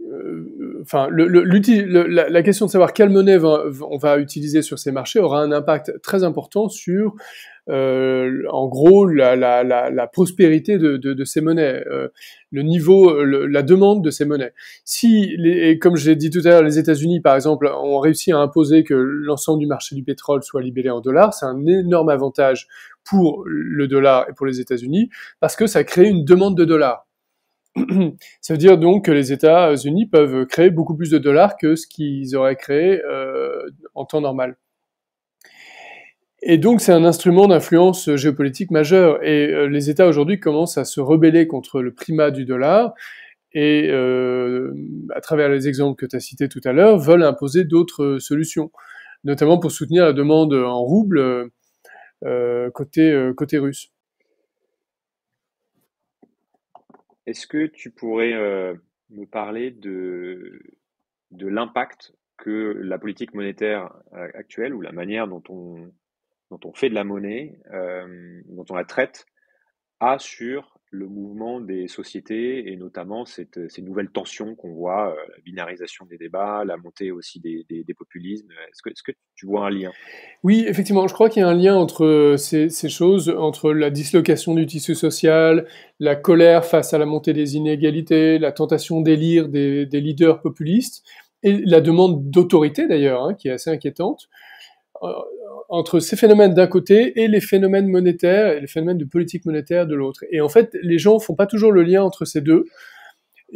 euh, enfin, la, question de savoir quelle monnaie on va utiliser sur ces marchés aura un impact très important sur, euh, en gros, la, prospérité de, ces monnaies, euh, le niveau, la demande de ces monnaies. Si, les, et comme j'ai dit tout à l'heure, les États-Unis, par exemple, ont réussi à imposer que l'ensemble du marché du pétrole soit libellé en dollars, c'est un énorme avantage pour le dollar et pour les États-Unis parce que ça crée une demande de dollars. Ça veut dire donc que les États-Unis peuvent créer beaucoup plus de dollars que ce qu'ils auraient créé euh, en temps normal. Et donc c'est un instrument d'influence géopolitique majeur. Et euh, les États aujourd'hui commencent à se rebeller contre le primat du dollar et, euh, à travers les exemples que tu as cités tout à l'heure, veulent imposer d'autres solutions, notamment pour soutenir la demande en rouble côté, côté russe. Est-ce que tu pourrais euh, me parler de, de l'impact que la politique monétaire euh, actuelle ou la manière dont on, dont on fait de la monnaie, euh, dont on la traite, a sur le mouvement des sociétés et notamment ces nouvelles tensions qu'on voit, euh, la binarisation des débats, la montée aussi des, populismes. Est-ce que, ce que, tu vois un lien Oui, effectivement, je crois qu'il y a un lien entre euh, ces, choses, entre la dislocation du tissu social, la colère face à la montée des inégalités, la tentation d'élire des, leaders populistes et la demande d'autorité d'ailleurs, hein, qui est assez inquiétante. Euh, entre ces phénomènes d'un côté et les phénomènes monétaires et les phénomènes de politique monétaire de l'autre. Et en fait, les gens font pas toujours le lien entre ces deux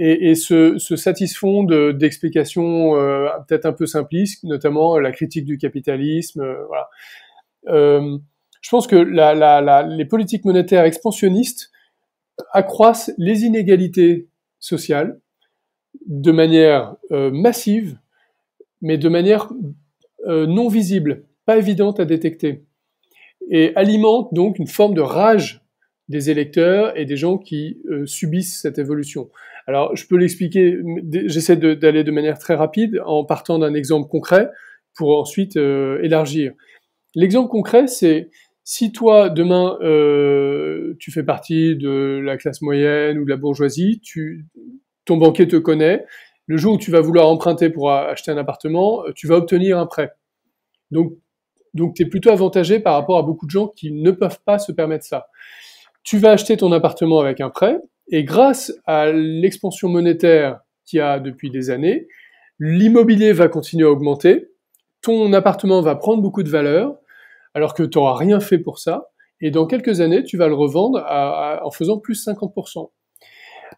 et, se, satisfont d'explications euh, peut-être un peu simplistes, notamment euh, la critique du capitalisme. Euh, voilà. je pense que les politiques monétaires expansionnistes accroissent les inégalités sociales de manière massive, mais de manière non visible évidente à détecter et alimente donc une forme de rage des électeurs et des gens qui euh, subissent cette évolution. Alors, je peux l'expliquer, j'essaie d'aller de, manière très rapide en partant d'un exemple concret pour ensuite euh, élargir. L'exemple concret, c'est si toi, demain, euh, tu fais partie de la classe moyenne ou de la bourgeoisie, tu, ton banquier te connaît, le jour où tu vas vouloir emprunter pour acheter un appartement, tu vas obtenir un prêt. Donc, donc, tu es plutôt avantagé par rapport à beaucoup de gens qui ne peuvent pas se permettre ça. Tu vas acheter ton appartement avec un prêt, et grâce à l'expansion monétaire qu'il y a depuis des années, l'immobilier va continuer à augmenter, ton appartement va prendre beaucoup de valeur, alors que tu n'auras rien fait pour ça, et dans quelques années, tu vas le revendre en faisant plus 50%.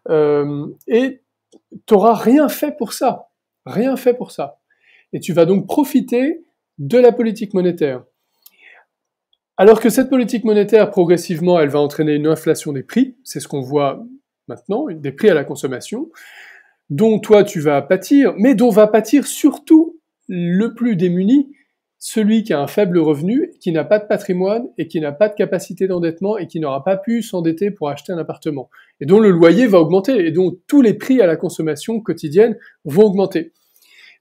Euh, et tu n'auras rien fait pour ça, rien fait pour ça. Et tu vas donc profiter de la politique monétaire. Alors que cette politique monétaire, progressivement, elle va entraîner une inflation des prix, c'est ce qu'on voit maintenant, des prix à la consommation, dont toi tu vas pâtir, mais dont va pâtir surtout le plus démuni, celui qui a un faible revenu, qui n'a pas de patrimoine et qui n'a pas de capacité d'endettement et qui n'aura pas pu s'endetter pour acheter un appartement, et dont le loyer va augmenter, et dont tous les prix à la consommation quotidienne vont augmenter.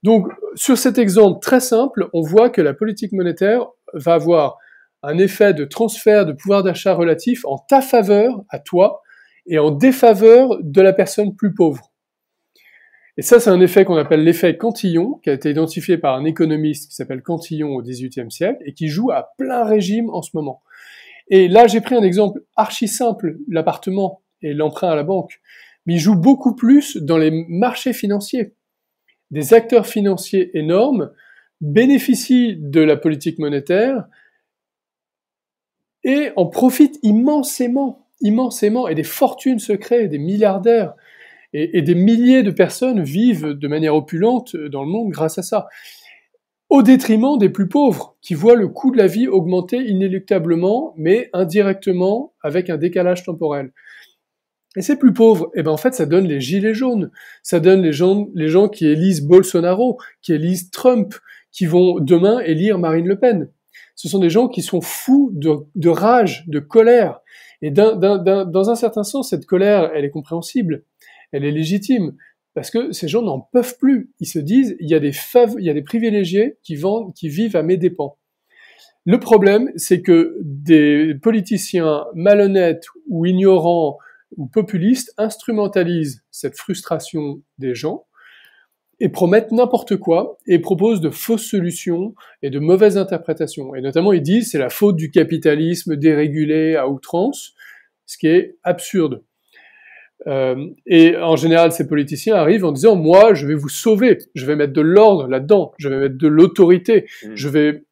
Donc, sur cet exemple très simple, on voit que la politique monétaire va avoir un effet de transfert de pouvoir d'achat relatif en ta faveur, à toi, et en défaveur de la personne plus pauvre. Et ça, c'est un effet qu'on appelle l'effet Cantillon, qui a été identifié par un économiste qui s'appelle Cantillon au XVIIIe siècle et qui joue à plein régime en ce moment. Et là, j'ai pris un exemple archi simple, l'appartement et l'emprunt à la banque. Mais il joue beaucoup plus dans les marchés financiers des acteurs financiers énormes bénéficient de la politique monétaire et en profitent immensément, immensément, et des fortunes se créent, des milliardaires, et des milliers de personnes vivent de manière opulente dans le monde grâce à ça, au détriment des plus pauvres, qui voient le coût de la vie augmenter inéluctablement, mais indirectement, avec un décalage temporel. Et ces plus pauvres, eh ben en fait, ça donne les gilets jaunes, ça donne les gens, les gens qui élisent Bolsonaro, qui élisent Trump, qui vont demain élire Marine Le Pen. Ce sont des gens qui sont fous de, rage, de colère. Et dans un certain sens, cette colère, elle est compréhensible, elle est légitime, parce que ces gens n'en peuvent plus. Ils se disent, il y a des, fav il y a des privilégiés qui, vendent, qui vivent à mes dépens. Le problème, c'est que des politiciens malhonnêtes ou ignorants, ou populistes instrumentalisent cette frustration des gens et promettent n'importe quoi et proposent de fausses solutions et de mauvaises interprétations. Et notamment, ils disent c'est la faute du capitalisme dérégulé à outrance, ce qui est absurde. Euh, et en général, ces politiciens arrivent en disant moi, je vais vous sauver, je vais mettre de l'ordre là-dedans, je vais mettre de l'autorité, mmh. je vais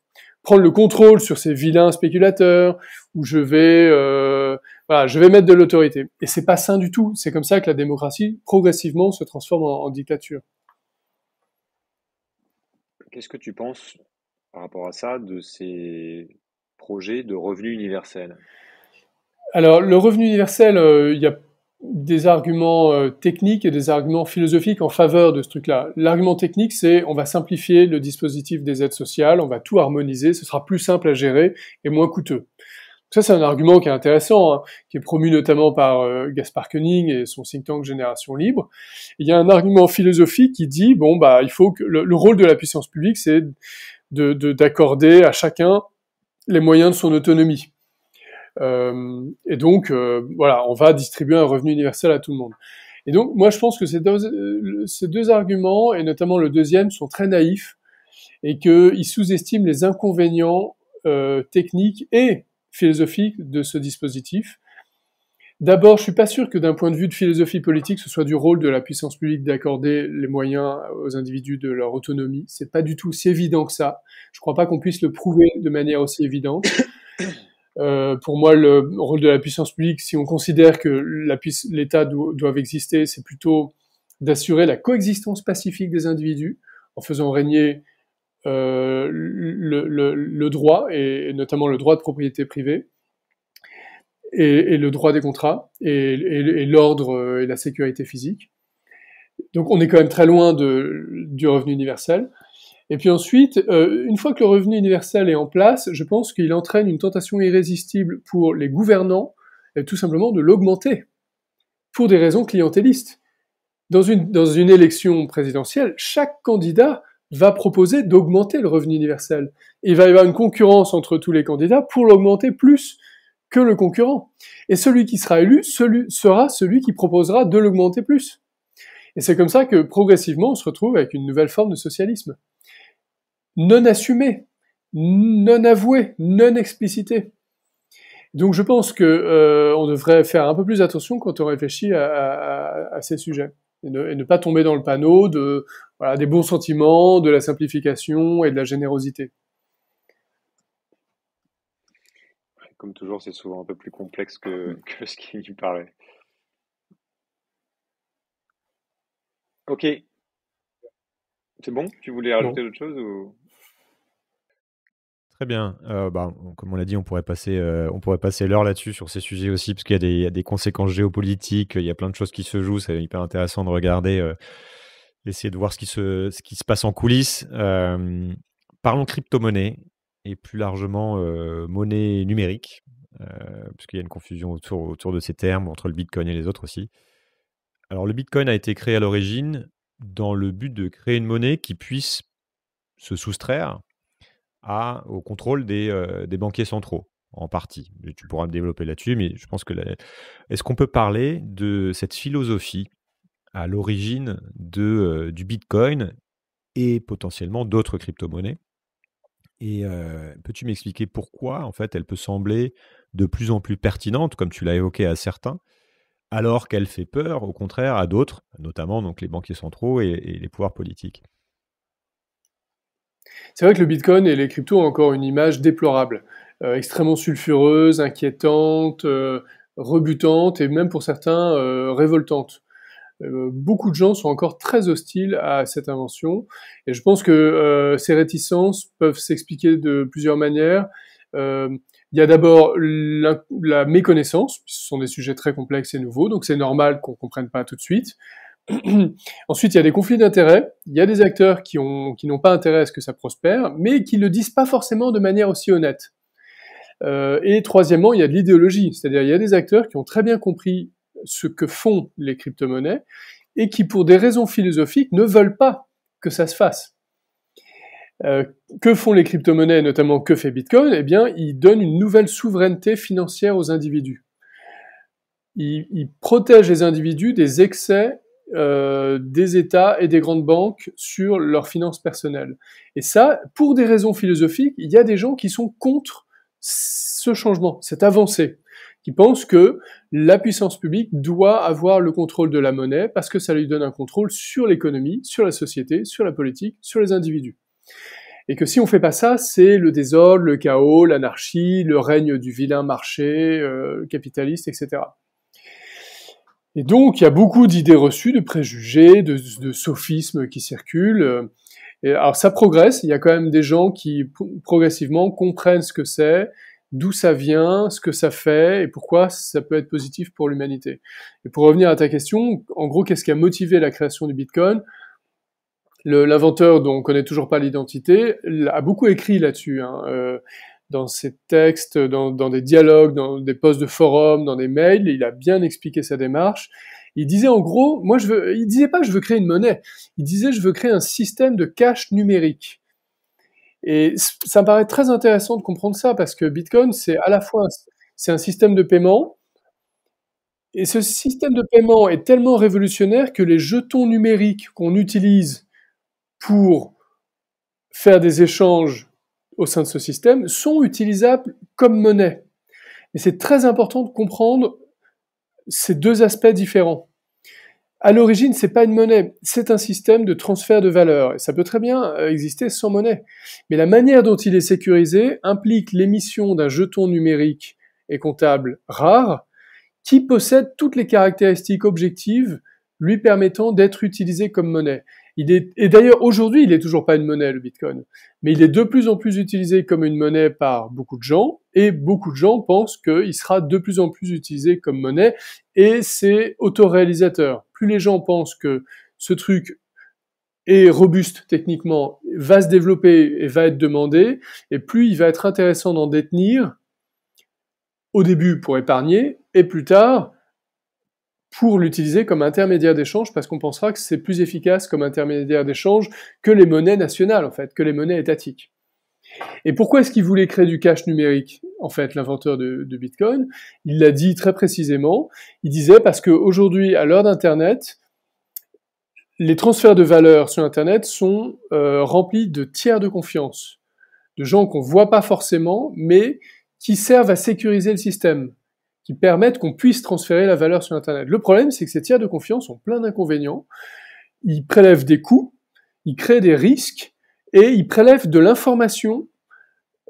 prendre le contrôle sur ces vilains spéculateurs, ou je vais euh, voilà, je vais mettre de l'autorité. Et c'est pas sain du tout. C'est comme ça que la démocratie progressivement se transforme en, dictature. Qu'est-ce que tu penses par rapport à ça de ces projets de revenu universel Alors, le revenu universel, euh, il y a des arguments euh, techniques et des arguments philosophiques en faveur de ce truc-là. L'argument technique, c'est on va simplifier le dispositif des aides sociales, on va tout harmoniser, ce sera plus simple à gérer et moins coûteux. Ça, c'est un argument qui est intéressant, hein, qui est promu notamment par Gaspar euh, Gaspard Koenig et son think tank Génération Libre. Il y a un argument philosophique qui dit, bon, bah, il faut que le, rôle de la puissance publique, c'est d'accorder à chacun les moyens de son autonomie. Euh, et donc, euh, voilà, on va distribuer un revenu universel à tout le monde. Et donc, moi, je pense que ces ces deux arguments, et notamment le deuxième, sont très naïfs et qu'ils sous-estiment les inconvénients techniques et philosophique de ce dispositif. D'abord, je suis pas sûr que d'un point de vue de philosophie politique, ce soit du rôle de la puissance publique d'accorder les moyens aux individus de leur autonomie. C'est pas du tout si évident que ça. Je crois pas qu'on puisse le prouver de manière aussi évidente. Euh, pour moi, le rôle de la puissance publique, si on considère que l'État doit exister, c'est plutôt d'assurer la coexistence pacifique des individus en faisant régner euh, le, droit, et notamment le droit de propriété privée, et, le droit des contrats, et, l'ordre euh, et la sécurité physique. Donc on est quand même très loin de, du revenu universel. Et puis ensuite, euh, une fois que le revenu universel est en place, je pense qu'il entraîne une tentation irrésistible pour les gouvernants, et tout simplement de l'augmenter, pour des raisons clientélistes. Dans une, dans une élection présidentielle, chaque candidat va proposer d'augmenter le revenu universel. il va y avoir une concurrence entre tous les candidats pour l'augmenter plus que le concurrent. Et celui qui sera élu sera celui qui proposera de l'augmenter plus. Et c'est comme ça que progressivement on se retrouve avec une nouvelle forme de socialisme. Non assumé, non avoué, non explicité. Donc je pense qu'on euh, devrait faire un peu plus attention quand on réfléchit à, ces sujets et ne, pas tomber dans le panneau de voilà, des bons sentiments, de la simplification et de la générosité. Comme toujours, c'est souvent un peu plus complexe que, mm. ce qui lui paraît. Ok. C'est bon Tu voulais rajouter d'autres choses Très bien. Euh, bah, comme on l'a dit, on pourrait passer, euh, on pourrait passer l'heure là-dessus sur ces sujets aussi, parce qu'il y, a des conséquences géopolitiques, il y a plein de choses qui se jouent. C'est hyper intéressant de regarder. Euh, essayer de voir ce qui se, qui se passe en coulisses. parlons crypto-monnaie et plus largement monnaie numérique, qu'il y a une confusion autour, autour de ces termes, entre le Bitcoin et les autres aussi. Alors le Bitcoin a été créé à l'origine dans le but de créer une monnaie qui puisse se soustraire à, au contrôle des, banquiers centraux, en partie. Tu pourras me développer là-dessus, mais je pense que... Est-ce qu'on peut parler de cette philosophie à l'origine de, euh, du Bitcoin et potentiellement d'autres crypto-monnaies. Et euh, peux-tu m'expliquer pourquoi, en fait, elle peut sembler de plus en plus pertinente, comme tu l'as évoqué à certains, alors qu'elle fait peur, au contraire, à d'autres, notamment donc les banquiers centraux et, les pouvoirs politiques C'est vrai que le Bitcoin et les cryptos ont encore une image déplorable, euh, extrêmement sulfureuse, inquiétante, rebutante et même pour certains révoltante. Euh, beaucoup de gens sont encore très hostiles à cette invention. Et je pense que euh, ces réticences peuvent s'expliquer de plusieurs manières. Euh, il y a d'abord la, méconnaissance, ce sont des sujets très complexes et nouveaux, donc c'est normal qu'on ne comprenne pas tout de suite. Ensuite, il y a des conflits d'intérêts. Il y a des acteurs qui n'ont pas intérêt à ce que ça prospère, mais qui ne le disent pas forcément de manière aussi honnête. et troisièmement, il y a de l'idéologie, c'est-à-dire il y a des acteurs qui ont très bien compris ce que font les crypto-monnaies et qui, pour des raisons philosophiques, ne veulent pas que ça se fasse. Euh, que font les crypto-monnaies, notamment que fait Bitcoin Eh bien, ils donnent une nouvelle souveraineté financière aux individus. Ils, protègent les individus des excès euh, des États et des grandes banques sur leurs finances personnelles. Et ça, pour des raisons philosophiques, il y a des gens qui sont contre ce changement, cette avancée pense que la puissance publique doit avoir le contrôle de la monnaie parce que ça lui donne un contrôle sur l'économie, sur la société, sur la politique, sur les individus. Et que si on fait pas ça, c'est le désordre, le chaos, l'anarchie, le règne du vilain marché euh, capitaliste, etc. Et donc, il y a beaucoup d'idées reçues, de préjugés, de, sophismes qui circulent. alors, ça progresse. Il y a quand même des gens qui progressivement comprennent ce que c'est, d'où ça vient, ce que ça fait et pourquoi ça peut être positif pour l'humanité. Et pour revenir à ta question, en gros, qu'est-ce qui a motivé la création du Bitcoin L'inventeur, dont on connaît toujours pas l'identité, a beaucoup écrit là-dessus, hein, euh, dans ses textes, dans, des dialogues, dans des posts de forum, dans des mails. Il a bien expliqué sa démarche. Il disait en gros, moi je veux, il disait pas je veux créer une monnaie. Il disait je veux créer un système de cash numérique. Et ça me paraît très intéressant de comprendre ça parce que Bitcoin, c'est à la fois c'est un système de paiement et ce système de paiement est tellement révolutionnaire que les jetons numériques qu'on utilise pour faire des échanges au sein de ce système sont utilisables comme monnaie. Et c'est très important de comprendre ces deux aspects différents. À l'origine, c'est pas une monnaie, c'est un système de transfert de valeur. Et ça peut très bien euh, exister sans monnaie. Mais la manière dont il est sécurisé implique l'émission d'un jeton numérique et comptable rare qui possède toutes les caractéristiques objectives lui permettant d'être utilisé comme monnaie et d'ailleurs, aujourd'hui, il n'est toujours pas une monnaie, le Bitcoin. Mais il est de plus en plus utilisé comme une monnaie par beaucoup de gens. Et beaucoup de gens pensent qu'il sera de plus en plus utilisé comme monnaie. Et c'est autoréalisateur. Plus les gens pensent que ce truc est robuste techniquement, va se développer et va être demandé, et plus il va être intéressant d'en détenir au début pour épargner, et plus tard pour l'utiliser comme intermédiaire d'échange parce qu'on pensera que c'est plus efficace comme intermédiaire d'échange que les monnaies nationales, en fait, que les monnaies étatiques. Et pourquoi est-ce qu'il voulait créer du cash numérique, en fait, l'inventeur de, Bitcoin Il l'a dit très précisément. Il disait parce qu'aujourd'hui, à l'heure d'Internet, les transferts de valeur sur Internet sont euh, remplis de tiers de confiance, de gens qu'on ne voit pas forcément, mais qui servent à sécuriser le système qui permettent qu'on puisse transférer la valeur sur Internet. Le problème, c'est que ces tiers de confiance ont plein d'inconvénients. Ils prélèvent des coûts, ils créent des risques et ils prélèvent de l'information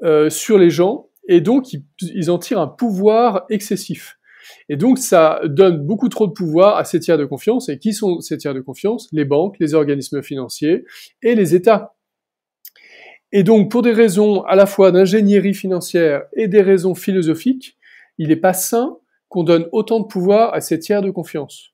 euh, sur les gens et donc ils, en tirent un pouvoir excessif. Et donc ça donne beaucoup trop de pouvoir à ces tiers de confiance. Et qui sont ces tiers de confiance Les banques, les organismes financiers et les États. Et donc pour des raisons à la fois d'ingénierie financière et des raisons philosophiques, il n'est pas sain qu'on donne autant de pouvoir à ces tiers de confiance.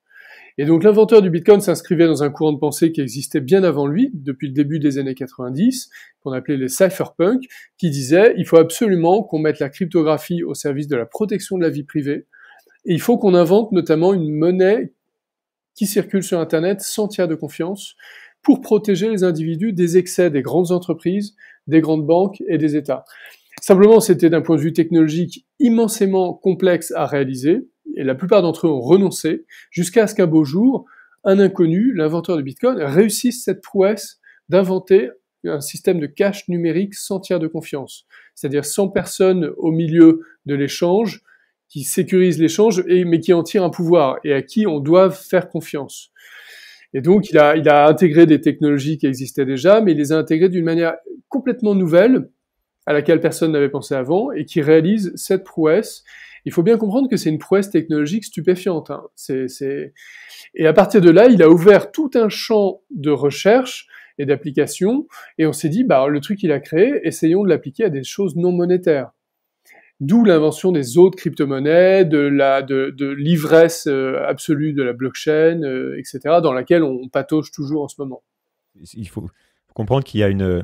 Et donc l'inventeur du Bitcoin s'inscrivait dans un courant de pensée qui existait bien avant lui, depuis le début des années 90, qu'on appelait les cypherpunks, qui disait il faut absolument qu'on mette la cryptographie au service de la protection de la vie privée, et il faut qu'on invente notamment une monnaie qui circule sur Internet sans tiers de confiance pour protéger les individus des excès des grandes entreprises, des grandes banques et des États. Simplement, c'était d'un point de vue technologique immensément complexe à réaliser, et la plupart d'entre eux ont renoncé, jusqu'à ce qu'un beau jour, un inconnu, l'inventeur de Bitcoin, réussisse cette prouesse d'inventer un système de cash numérique sans tiers de confiance, c'est-à-dire sans personne au milieu de l'échange qui sécurise l'échange mais qui en tire un pouvoir et à qui on doit faire confiance. Et donc il a, il a intégré des technologies qui existaient déjà, mais il les a intégrées d'une manière complètement nouvelle à laquelle personne n'avait pensé avant et qui réalise cette prouesse. Il faut bien comprendre que c'est une prouesse technologique stupéfiante. Hein. Et à partir de là, il a ouvert tout un champ de recherche et d'application, et on s'est dit, bah, le truc qu'il a créé, essayons de l'appliquer à des choses non monétaires. D'où l'invention des autres crypto-monnaies, de de, de l'ivresse euh, absolue de la blockchain, euh, etc., dans laquelle on, patauge toujours en ce moment. Il faut comprendre qu'il y a une,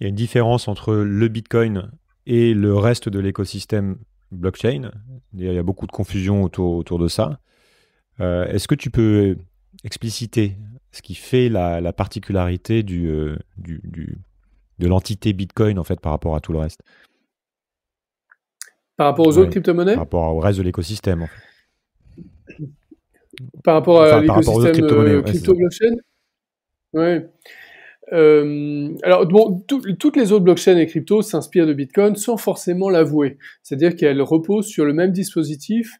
il y a une différence entre le Bitcoin et le reste de l'écosystème blockchain. Il y a beaucoup de confusion autour, de ça. Euh, est-ce que tu peux expliciter ce qui fait la, particularité euh, du, de l'entité Bitcoin en fait par rapport à tout le reste Par rapport aux autres crypto-monnaies Par rapport au reste de l'écosystème. Par rapport à l'écosystème euh, crypto-blockchain euh, alors, toutes les autres blockchains et cryptos s'inspirent de Bitcoin sans forcément l'avouer. C'est-à-dire qu'elles reposent sur le même dispositif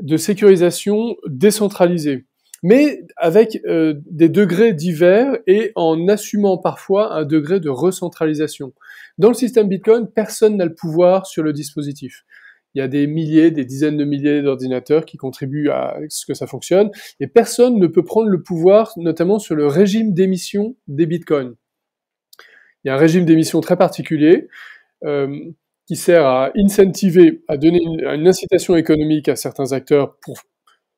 de sécurisation décentralisée, mais avec euh, des degrés divers et en assumant parfois un degré de recentralisation. Dans le système Bitcoin, personne n'a le pouvoir sur le dispositif il y a des milliers, des dizaines de milliers d'ordinateurs qui contribuent à ce que ça fonctionne, et personne ne peut prendre le pouvoir, notamment sur le régime d'émission des bitcoins. Il y a un régime d'émission très particulier euh, qui sert à incentiver, à donner une incitation économique à certains acteurs pour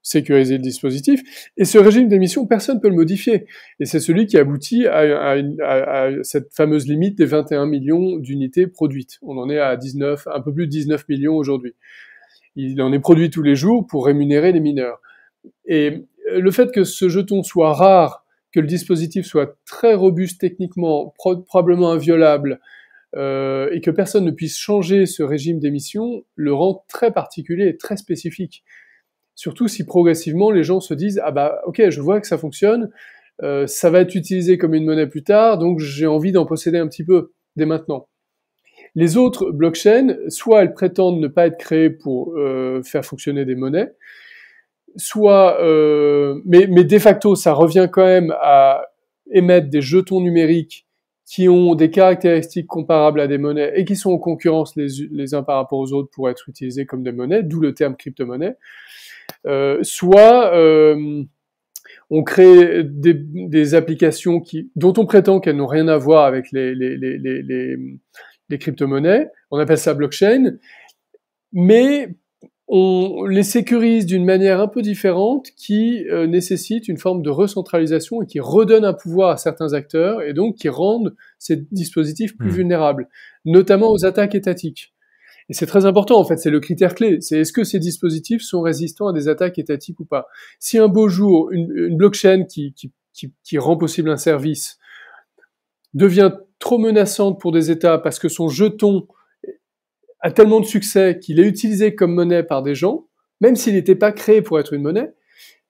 sécuriser le dispositif. Et ce régime d'émission, personne ne peut le modifier. Et c'est celui qui aboutit à, cette fameuse limite des 21 millions d'unités produites. On en est à 19, un peu plus de 19 millions aujourd'hui. Il en est produit tous les jours pour rémunérer les mineurs. Et euh, le fait que ce jeton soit rare, que le dispositif soit très robuste techniquement, probablement inviolable, euh, et que personne ne puisse changer ce régime d'émission, le rend très particulier et très spécifique. Surtout si progressivement les gens se disent ah bah ok je vois que ça fonctionne, euh, ça va être utilisé comme une monnaie plus tard, donc j'ai envie d'en posséder un petit peu dès maintenant. Les autres blockchains, soit elles prétendent ne pas être créées pour euh, faire fonctionner des monnaies, soit, euh, mais, mais de facto, ça revient quand même à émettre des jetons numériques qui ont des caractéristiques comparables à des monnaies et qui sont en concurrence les, les uns par rapport aux autres pour être utilisés comme des monnaies, d'où le terme crypto-monnaie. Euh, soit euh, on crée des, applications dont on prétend qu'elles n'ont rien à voir avec les, les, crypto-monnaies, on appelle ça blockchain, mais on les sécurise d'une manière un peu différente qui euh, nécessite une forme de recentralisation et qui redonne un pouvoir à certains acteurs et donc qui rendent ces dispositifs plus mmh. vulnérables, notamment aux attaques étatiques. Et c'est très important, en fait, c'est le critère clé. C'est est-ce que ces dispositifs sont résistants à des attaques étatiques ou pas Si un beau jour, une, blockchain qui, rend possible un service devient trop menaçante pour des États parce que son jeton a tellement de succès qu'il est utilisé comme monnaie par des gens, même s'il n'était pas créé pour être une monnaie,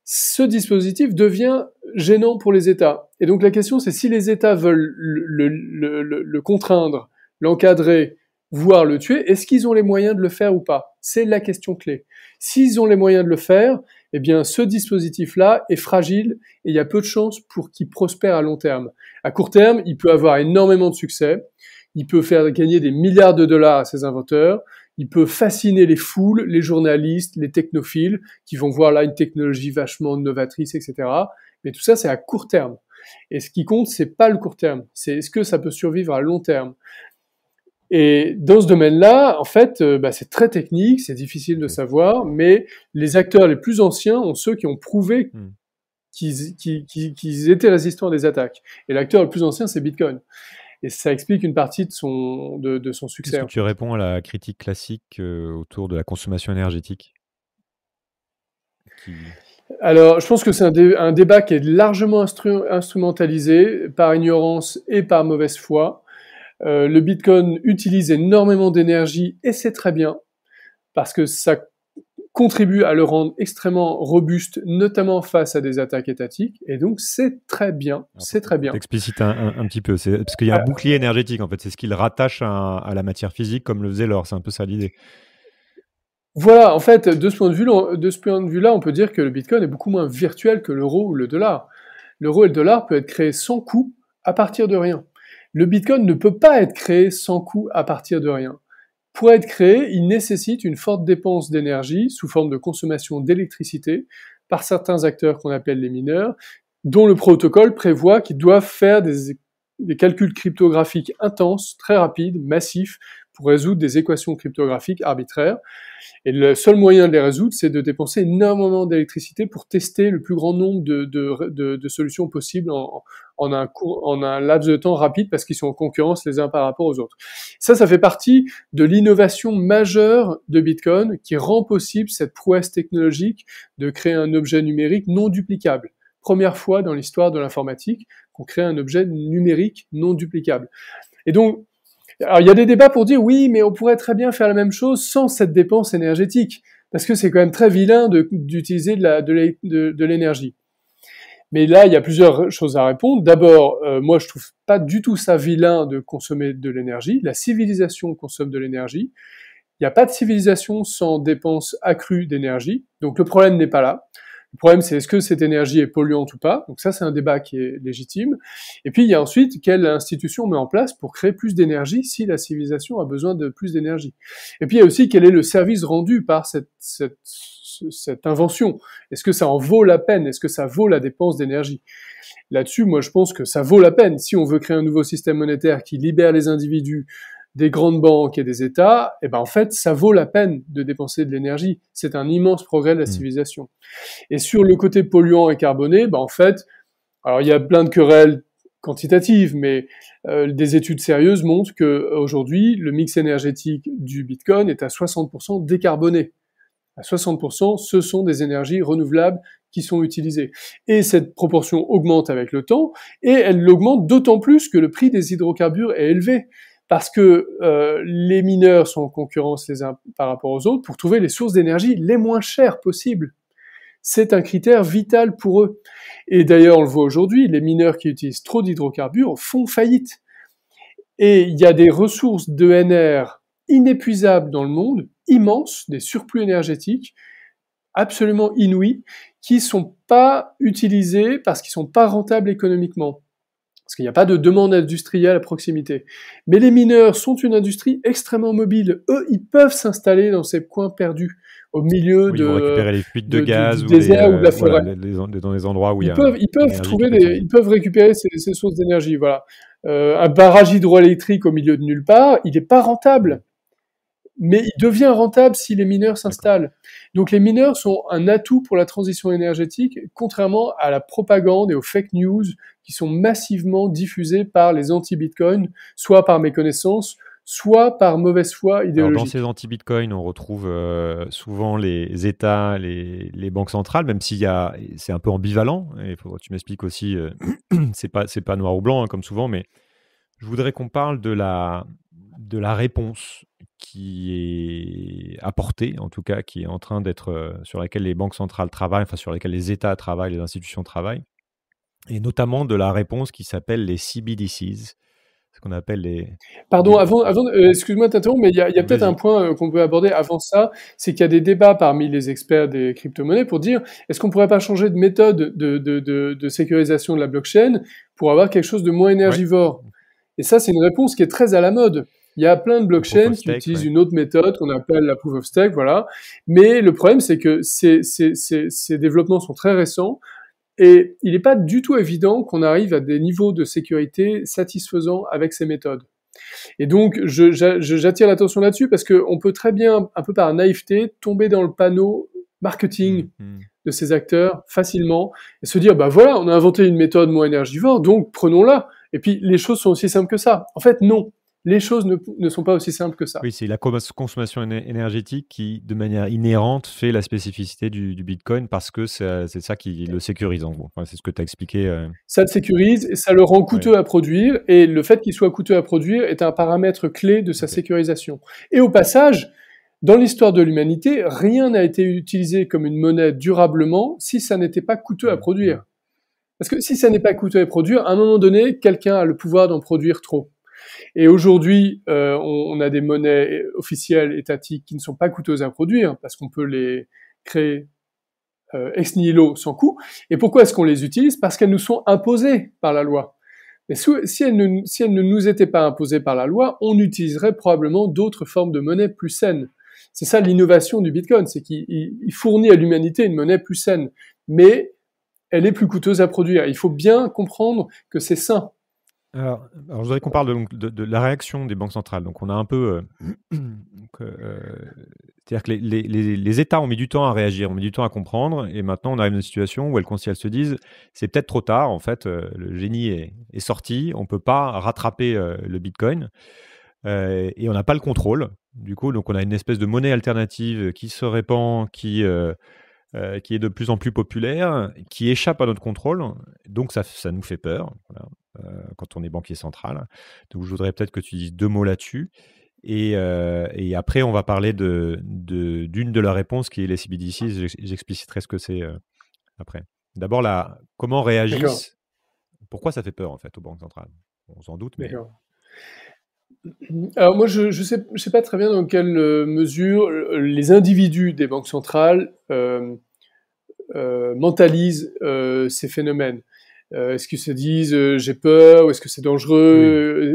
ce dispositif devient gênant pour les États. Et donc la question, c'est si les États veulent le contraindre, l'encadrer, Voir le tuer. Est-ce qu'ils ont les moyens de le faire ou pas C'est la question clé. S'ils ont les moyens de le faire, eh bien, ce dispositif-là est fragile et il y a peu de chances pour qu'il prospère à long terme. À court terme, il peut avoir énormément de succès. Il peut faire gagner des milliards de dollars à ses inventeurs. Il peut fasciner les foules, les journalistes, les technophiles qui vont voir là une technologie vachement novatrice, etc. Mais tout ça, c'est à court terme. Et ce qui compte, c'est pas le court terme, c'est est-ce que ça peut survivre à long terme. Et dans ce domaine-là, en fait, euh, bah, c'est très technique, c'est difficile de savoir, mais les acteurs les plus anciens ont ceux qui ont prouvé hmm. qu'ils étaient résistants à des attaques. Et l'acteur le plus ancien, c'est Bitcoin. Et ça explique une partie de son, de, de son succès. Que tu réponds à la critique classique euh, autour de la consommation énergétique Alors, je pense que c'est un, débat qui est largement instrumentalisé par ignorance et par mauvaise foi. Euh, le Bitcoin utilise énormément d'énergie et c'est très bien parce que ça contribue à le rendre extrêmement robuste, notamment face à des attaques étatiques. Et donc, c'est très bien. C'est très bien. Explicite un, petit peu. Parce qu'il y a un euh, bouclier énergétique, en fait. C'est ce qu'il rattache à, la matière physique, comme le faisait l'or. C'est un peu ça l'idée. Voilà. En fait, de ce point de vue de ce point de vue-là, on peut dire que le bitcoin est beaucoup moins virtuel que l'euro ou le dollar. L'euro et le dollar peuvent être créés sans coût à partir de rien. Le Bitcoin ne peut pas être créé sans coût à partir de rien. Pour être créé, il nécessite une forte dépense d'énergie sous forme de consommation d'électricité par certains acteurs qu'on appelle les mineurs, dont le protocole prévoit qu'ils doivent faire des, calculs cryptographiques intenses, très rapides, massifs, pour résoudre des équations cryptographiques arbitraires. Et le seul moyen de les résoudre, c'est de dépenser énormément d'électricité pour tester le plus grand nombre de, solutions possibles en, un en un laps de temps rapide parce qu'ils sont en concurrence les uns par rapport aux autres. Ça, ça fait partie de l'innovation majeure de Bitcoin qui rend possible cette prouesse technologique de créer un objet numérique non duplicable première fois dans l'histoire de l'informatique qu'on crée un objet numérique non duplicable. Et donc, alors il y a des débats pour dire oui, mais on pourrait très bien faire la même chose sans cette dépense énergétique, parce que c'est quand même très vilain d'utiliser de l'énergie. Mais là, il y a plusieurs choses à répondre. D'abord, euh, moi, je trouve pas du tout ça vilain de consommer de l'énergie. La civilisation consomme de l'énergie. Il n'y a pas de civilisation sans dépenses accrues d'énergie. Donc le problème n'est pas là. Le problème, c'est est-ce que cette énergie est polluante ou pas Donc ça, c'est un débat qui est légitime. Et puis, il y a ensuite quelle institution met en place pour créer plus d'énergie si la civilisation a besoin de plus d'énergie. Et puis, il y a aussi quel est le service rendu par cette, cette, cette invention. Est-ce que ça en vaut la peine Est-ce que ça vaut la dépense d'énergie Là-dessus, moi, je pense que ça vaut la peine. Si on veut créer un nouveau système monétaire qui libère les individus des grandes banques et des États, et eh ben en fait, ça vaut la peine de dépenser de l'énergie. C'est un immense progrès de la mm. civilisation. Et sur le côté polluant et carboné, ben, en fait, alors il y a plein de querelles quantitatives, mais euh, des études sérieuses montrent que euh, aujourd'hui, le mix énergétique du Bitcoin est à 60% décarboné. À 60%, ce sont des énergies renouvelables qui sont utilisées. Et cette proportion augmente avec le temps, et elle l'augmente d'autant plus que le prix des hydrocarbures est élevé parce que euh, les mineurs sont en concurrence les uns par rapport aux autres pour trouver les sources d'énergie les moins chères possibles. C'est un critère vital pour eux. Et d'ailleurs, on le voit aujourd'hui, les mineurs qui utilisent trop d'hydrocarbures font faillite. Et il y a des ressources de NR inépuisables dans le monde, immenses, des surplus énergétiques absolument inouïs, qui ne sont pas utilisés parce qu'ils ne sont pas rentables économiquement parce qu'il n'y a pas de demande industrielle à proximité. Mais les mineurs sont une industrie extrêmement mobile. Eux, ils peuvent s'installer dans ces coins perdus, au milieu de, récupérer les fuites de, gaz ou, ou de la euh, forêt. dans les endroits où ils peuvent, trouver, ils peuvent récupérer ces, sources d'énergie. Voilà, euh, un barrage hydroélectrique au milieu de nulle part, il n'est pas rentable mais il devient rentable si les mineurs s'installent. Donc les mineurs sont un atout pour la transition énergétique, contrairement à la propagande et aux fake news qui sont massivement diffusées par les anti-Bitcoin, soit par méconnaissance, soit par mauvaise foi idéologique. dans ces anti-Bitcoin, on retrouve euh, souvent les États, les, banques centrales, même s'il y a, c'est un peu ambivalent. Et tu m'expliques aussi, euh, c'est pas c'est pas noir ou blanc hein, comme souvent, mais je voudrais qu'on parle de la de la réponse qui est apportée, en tout cas, qui est en train d'être euh, sur laquelle les banques centrales travaillent, enfin sur laquelle les États travaillent, les institutions travaillent, et notamment de la réponse qui s'appelle les CBDCs, ce qu'on appelle les. Pardon, avant, avant euh, excuse-moi de t'interrompre, mais il y a, a peut-être un point euh, qu'on peut aborder avant ça, c'est qu'il y a des débats parmi les experts des crypto-monnaies pour dire est-ce qu'on ne pourrait pas changer de méthode de, de, de, sécurisation de la blockchain pour avoir quelque chose de moins énergivore Et ça, c'est une réponse qui est très à la mode. Il y a plein de blockchains qui utilisent une autre méthode qu'on appelle la proof of stake, voilà. Mais le problème, c'est que ces, ces, ces, ces développements sont très récents. Et il n'est pas du tout évident qu'on arrive à des niveaux de sécurité satisfaisants avec ces méthodes. Et donc, j'attire l'attention là-dessus parce qu'on peut très bien, un peu par naïveté, tomber dans le panneau marketing mm-hmm. de ces acteurs facilement et se dire, bah voilà, on a inventé une méthode moins énergivore, donc prenons-la. Et puis, les choses sont aussi simples que ça. En fait, non les choses ne, sont pas aussi simples que ça. Oui, c'est la consommation énergétique qui, de manière inhérente, fait la spécificité du, Bitcoin parce que c'est ça qui le sécurise en gros. c'est ce que tu as expliqué. Euh. Ça le sécurise et ça le rend coûteux à produire. Et le fait qu'il soit coûteux à produire est un paramètre clé de sa sécurisation. Et au passage, dans l'histoire de l'humanité, rien n'a été utilisé comme une monnaie durablement si ça n'était pas coûteux à produire. Parce que si ça n'est pas coûteux à produire, à un moment donné, quelqu'un a le pouvoir d'en produire trop. Et aujourd'hui, euh, on, a des monnaies officielles étatiques qui ne sont pas coûteuses à produire parce qu'on peut les créer euh, ex nihilo sans coût. Et pourquoi est-ce qu'on les utilise Parce qu'elles nous sont imposées par la loi. Mais si elles, ne, si elles ne nous étaient pas imposées par la loi, on utiliserait probablement d'autres formes de monnaie plus saines. C'est ça l'innovation du Bitcoin, c'est qu'il fournit à l'humanité une monnaie plus saine, mais elle est plus coûteuse à produire. Il faut bien comprendre que c'est sain. Alors, je voudrais qu'on parle de, la réaction des banques centrales. Donc, on a un peu. Euh, euh, c'est-à-dire que les, États ont mis du temps à réagir, ont mis du temps à comprendre. Et maintenant, on arrive dans une situation où elles, elles se disent c'est peut-être trop tard. En fait, euh, le génie est, sorti. On ne peut pas rattraper le bitcoin. et on n'a pas le contrôle. Du coup, donc, on a une espèce de monnaie alternative qui se répand, qui. qui est de plus en plus populaire, qui échappe à notre contrôle, donc ça, ça nous fait peur. Euh, quand on est banquier central. Donc je voudrais peut-être que tu dises deux mots là-dessus. Et, euh, après, on va parler d'une de, de leurs réponses qui est les CBDC. Ah. J'expliciterai ce que c'est euh, après. D'abord, comment réagissent Pourquoi ça fait peur en fait aux banques centrales On s'en doute, mais. Alors moi, je ne sais, je sais, pas très bien dans quelle mesure les individus des banques centrales mentalisent ces phénomènes. Euh, est-ce qu'ils se disent euh, j'ai peur ou est-ce que c'est dangereux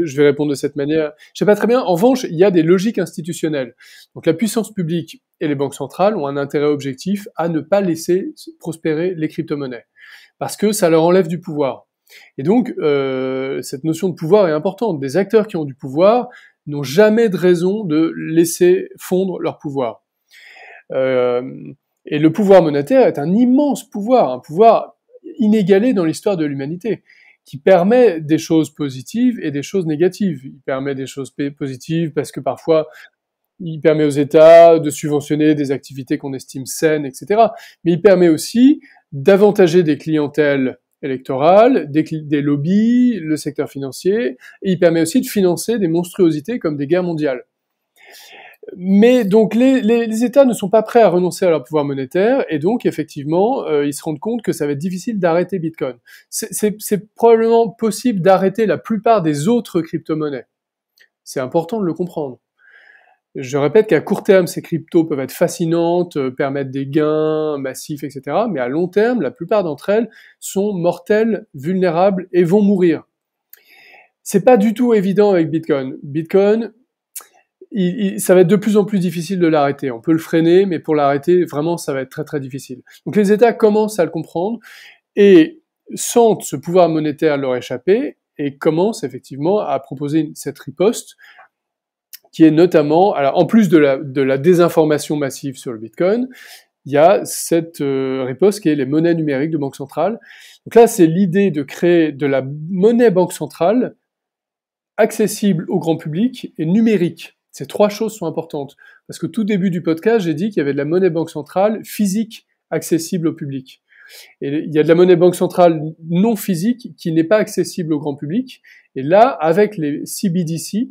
euh, Je vais répondre de cette manière. Je sais pas très bien. En revanche, il y a des logiques institutionnelles. Donc la puissance publique et les banques centrales ont un intérêt objectif à ne pas laisser prospérer les crypto-monnaies parce que ça leur enlève du pouvoir. Et donc cette notion de pouvoir est importante. Des acteurs qui ont du pouvoir n'ont jamais de raison de laisser fondre leur pouvoir. et le pouvoir monétaire est un immense pouvoir, un pouvoir inégalé dans l'histoire de l'humanité, qui permet des choses positives et des choses négatives. Il permet des choses positives parce que parfois il permet aux États de subventionner des activités qu'on estime saines, etc. Mais il permet aussi d'avantager des clientèles électorales, des, des, lobbies, le secteur financier, et il permet aussi de financer des monstruosités comme des guerres mondiales. Mais donc les, États ne sont pas prêts à renoncer à leur pouvoir monétaire et donc effectivement euh, ils se rendent compte que ça va être difficile d'arrêter Bitcoin. C'est probablement possible d'arrêter la plupart des autres crypto-monnaies. C'est important de le comprendre. Je répète qu'à court terme, ces cryptos peuvent être fascinantes, euh, permettre des gains massifs, etc. Mais à long terme, la plupart d'entre elles sont mortelles, vulnérables et vont mourir. C'est pas du tout évident avec Bitcoin. Bitcoin, ça va être de plus en plus difficile de l'arrêter. On peut le freiner, mais pour l'arrêter, vraiment, ça va être très très difficile. Donc les États commencent à le comprendre et sentent ce pouvoir monétaire leur échapper et commencent effectivement à proposer cette riposte qui est notamment, alors en plus de la, de la désinformation massive sur le Bitcoin, il y a cette euh, riposte qui est les monnaies numériques de banque centrale. Donc là, c'est l'idée de créer de la monnaie banque centrale accessible au grand public et numérique. Ces trois choses sont importantes. Parce que tout début du podcast, j'ai dit qu'il y avait de la monnaie banque centrale physique accessible au public. Et il y a de la monnaie banque centrale non physique qui n'est pas accessible au grand public. Et là, avec les CBDC,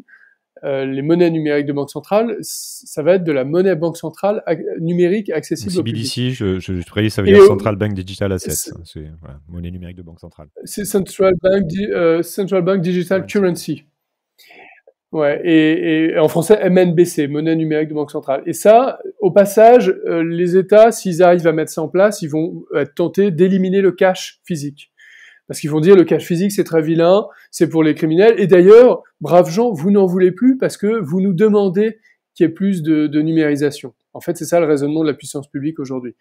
euh, les monnaies numériques de banque centrale, ça va être de la monnaie banque centrale numérique accessible au public. CBDC, je, je, je ça veut Central Bank Digital Assets. C'est hein, monnaie numérique de banque centrale. C'est Central Bank euh, Digital Currency. Ouais, et, en français, MNBC, monnaie numérique de banque centrale. Et ça, au passage, euh, les États, s'ils arrivent à mettre ça en place, ils vont être tentés d'éliminer le cash physique. Parce qu'ils vont dire le cash physique, c'est très vilain, c'est pour les criminels. Et d'ailleurs, braves gens, vous n'en voulez plus parce que vous nous demandez qu'il y ait plus de, numérisation. En fait, c'est ça le raisonnement de la puissance publique aujourd'hui.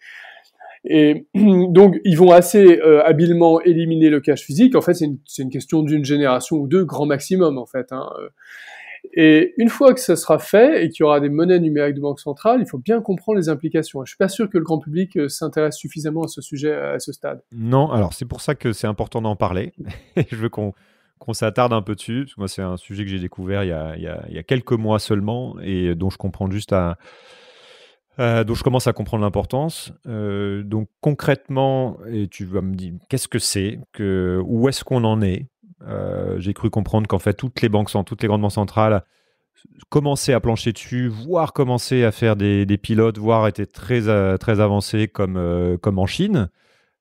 Et donc, ils vont assez euh, habilement éliminer le cash physique. En fait, c'est une, une, question d'une génération ou deux, grand maximum, en fait. Hein. Euh. Et une fois que ça sera fait et qu'il y aura des monnaies numériques de banque centrale, il faut bien comprendre les implications. Je ne suis pas sûr que le grand public euh, s'intéresse suffisamment à ce sujet à ce stade. Non, alors c'est pour ça que c'est important d'en parler. Je veux qu'on s'attarde un peu dessus, parce que moi c'est un sujet que j'ai découvert il y, a, quelques mois seulement et dont je comprends juste je commence à comprendre l'importance. Euh, donc concrètement, et tu vas me dire, qu'est-ce que c'est que, Où est-ce qu'on en est euh, j'ai cru comprendre qu'en fait, toutes les banques, toutes les grandes banques centrales commençaient à plancher dessus, voire commençaient à faire des, des pilotes, voire étaient très, euh, très avancées comme, euh, comme en Chine.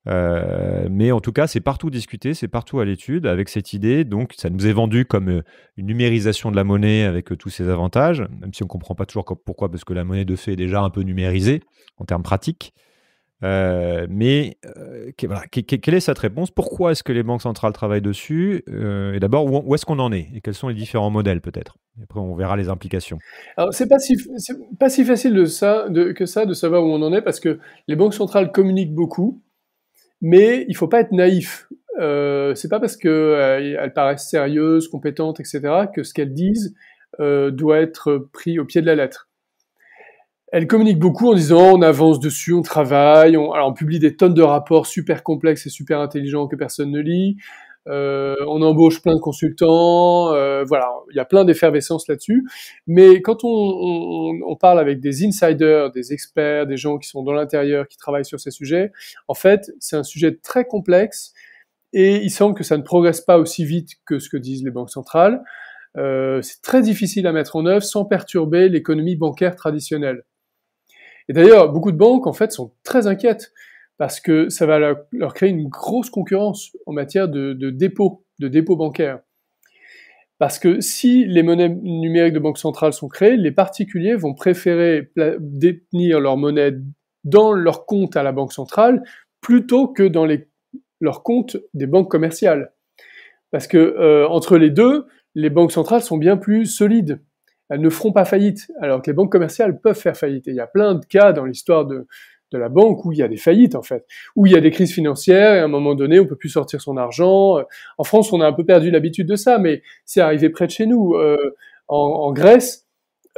mais en tout cas, c'est partout discuté, c'est partout à l'étude avec cette idée. Donc, ça nous est vendu comme une numérisation de la monnaie avec tous ses avantages, même si on ne comprend pas toujours pourquoi, parce que la monnaie de fait est déjà un peu numérisée en termes pratiques. Euh, mais euh, voilà, quelle est cette réponse Pourquoi est-ce que les banques centrales travaillent dessus euh, Et d'abord, où, est-ce qu'on en est Et quels sont les différents modèles peut-être Après, on verra les implications. Alors, c'est pas si pas si facile de ça, de, que ça de savoir où on en est parce que les banques centrales communiquent beaucoup, mais il faut pas être naïf. c'est pas parce qu'elles paraissent sérieuses, compétentes, etc., que ce qu'elles disent doit être pris au pied de la lettre elle communique beaucoup en disant on avance dessus, on travaille, on, publie des tonnes de rapports super complexes et super intelligents que personne ne lit. Euh, on embauche plein de consultants, euh, voilà, il y a plein d'effervescence là-dessus. Mais quand on, parle avec des insiders, des experts, des gens qui sont dans l'intérieur, qui travaillent sur ces sujets, en fait, c'est un sujet très complexe et il semble que ça ne progresse pas aussi vite que ce que disent les banques centrales. Euh, c'est très difficile à mettre en œuvre sans perturber l'économie bancaire traditionnelle. Et d'ailleurs, beaucoup de banques, en fait, sont très inquiètes parce que ça va leur, créer une grosse concurrence en matière de, de dépôt, de dépôts bancaire. Parce que si les monnaies numériques de banque centrale sont créées, les particuliers vont préférer détenir leur monnaie dans leur compte à la banque centrale plutôt que dans les, leurs comptes des banques commerciales. Parce que euh, entre les deux, les banques centrales sont bien plus solides elles ne feront pas faillite, alors que les banques commerciales peuvent faire faillite. il y a plein de cas dans l'histoire de, la banque où il y a des faillites en fait, où il y a des crises financières et à un moment donné on peut plus sortir son argent. Euh, en France on a un peu perdu l'habitude de ça, mais c'est arrivé près de chez nous. Euh, en, Grèce,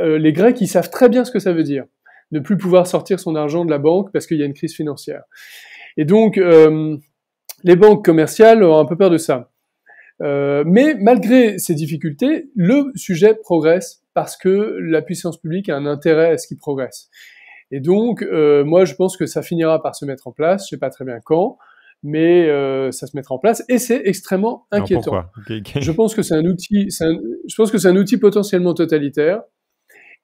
euh, les Grecs ils savent très bien ce que ça veut dire, ne plus pouvoir sortir son argent de la banque parce qu'il y a une crise financière. Et donc les banques commerciales ont un peu peur de ça. mais malgré ces difficultés, le sujet progresse parce que la puissance publique a un intérêt à ce qu'il progresse. Et donc, euh, moi, je pense que ça finira par se mettre en place. Je ne sais pas très bien quand, mais euh, ça se mettra en place. Et c'est extrêmement inquiétant. Je pense que c'est un outil. je pense que c'est un outil potentiellement totalitaire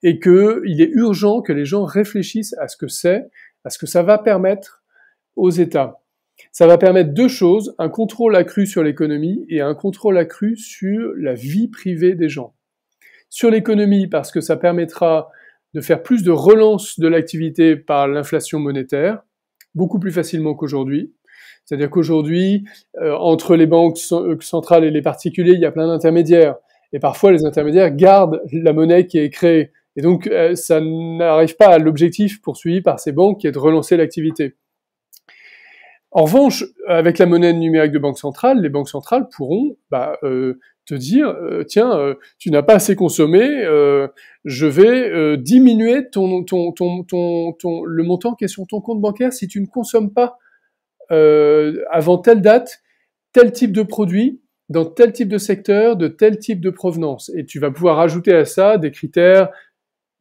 et que il est urgent que les gens réfléchissent à ce que c'est, à ce que ça va permettre aux États. Ça va permettre deux choses un contrôle accru sur l'économie et un contrôle accru sur la vie privée des gens sur l'économie parce que ça permettra de faire plus de relance de l'activité par l'inflation monétaire, beaucoup plus facilement qu'aujourd'hui. C'est-à-dire qu'aujourd'hui, euh, entre les banques euh, centrales et les particuliers, il y a plein d'intermédiaires. Et parfois, les intermédiaires gardent la monnaie qui est créée. Et donc, euh, ça n'arrive pas à l'objectif poursuivi par ces banques qui est de relancer l'activité. En revanche, avec la monnaie numérique de banque centrale, les banques centrales pourront bah, euh, te dire euh, tiens, euh, tu n'as pas assez consommé, je vais diminuer ton, ton, ton, ton, le montant qui est sur ton compte bancaire si tu ne consommes pas avant telle date tel type de produit dans tel type de secteur, de tel type de provenance. Et tu vas pouvoir ajouter à ça des critères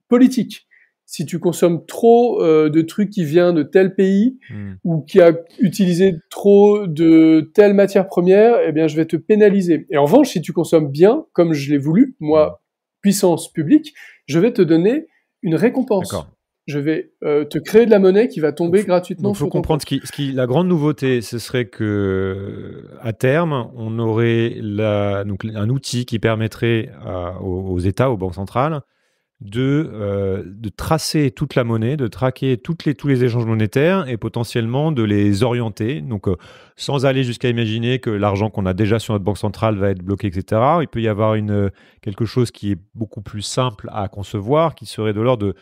politiques si tu consommes trop euh, de trucs qui viennent de tel pays hmm. ou qui a utilisé trop de telles matières premières, eh bien, je vais te pénaliser. Et en revanche, si tu consommes bien, comme je l'ai voulu, moi, hmm. puissance publique, je vais te donner une récompense. Je vais euh, te créer de la monnaie qui va tomber gratuitement. Il faut comprendre ce qui, ce la grande nouveauté, ce serait que à terme, on aurait un outil qui permettrait aux États, aux banques centrales, euh, de, tracer toute la monnaie, de traquer les, tous les échanges monétaires et potentiellement de les orienter. Donc, euh, sans aller jusqu'à imaginer que l'argent qu'on a déjà sur notre banque centrale va être bloqué, etc., il peut y avoir euh, quelque chose qui est beaucoup plus simple à concevoir, qui serait de l'ordre de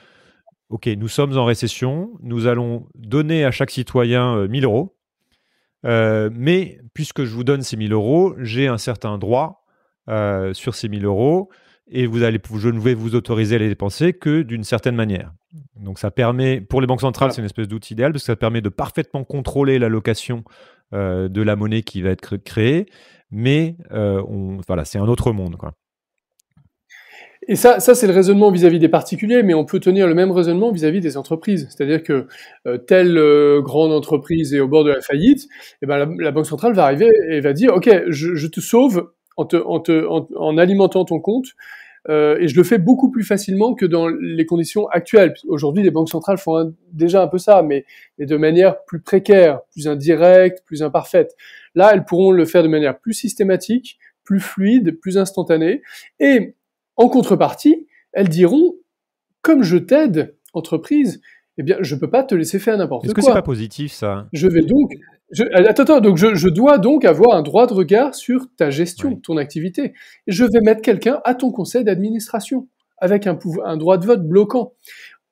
OK, nous sommes en récession, nous allons donner à chaque citoyen 1 1000 euros, mais puisque je vous donne ces 1000 euros, j'ai un certain droit sur ces 1000 euros et vous allez, je ne vais vous autoriser à les dépenser que d'une certaine manière. Donc ça permet, pour les banques centrales, c'est une espèce d'outil idéal parce que ça permet de parfaitement contrôler l'allocation euh, de la monnaie qui va être créée, mais euh, voilà, c'est un autre monde. Quoi. Et ça, ça c'est le raisonnement vis-à-vis des particuliers, mais on peut tenir le même raisonnement vis-à-vis des entreprises. C'est-à-dire que euh, telle euh, grande entreprise est au bord de la faillite, et eh ben, la, Banque centrale va arriver et va dire, OK, je, je te sauve en, te, te, en, alimentant ton compte. Euh, et je le fais beaucoup plus facilement que dans les conditions actuelles. Aujourd'hui, les banques centrales font déjà un peu ça, mais, mais, de manière plus précaire, plus indirecte, plus imparfaite. Là, elles pourront le faire de manière plus systématique, plus fluide, plus instantanée. Et en contrepartie, elles diront, comme je t'aide, entreprise, eh bien, je peux pas te laisser faire n'importe quoi. Est-ce que c'est pas positif ça Je vais donc, euh, attends, attends, donc je, je, dois donc avoir un droit de regard sur ta gestion, ton activité. Je vais mettre quelqu'un à ton conseil d'administration avec un, un droit de vote bloquant.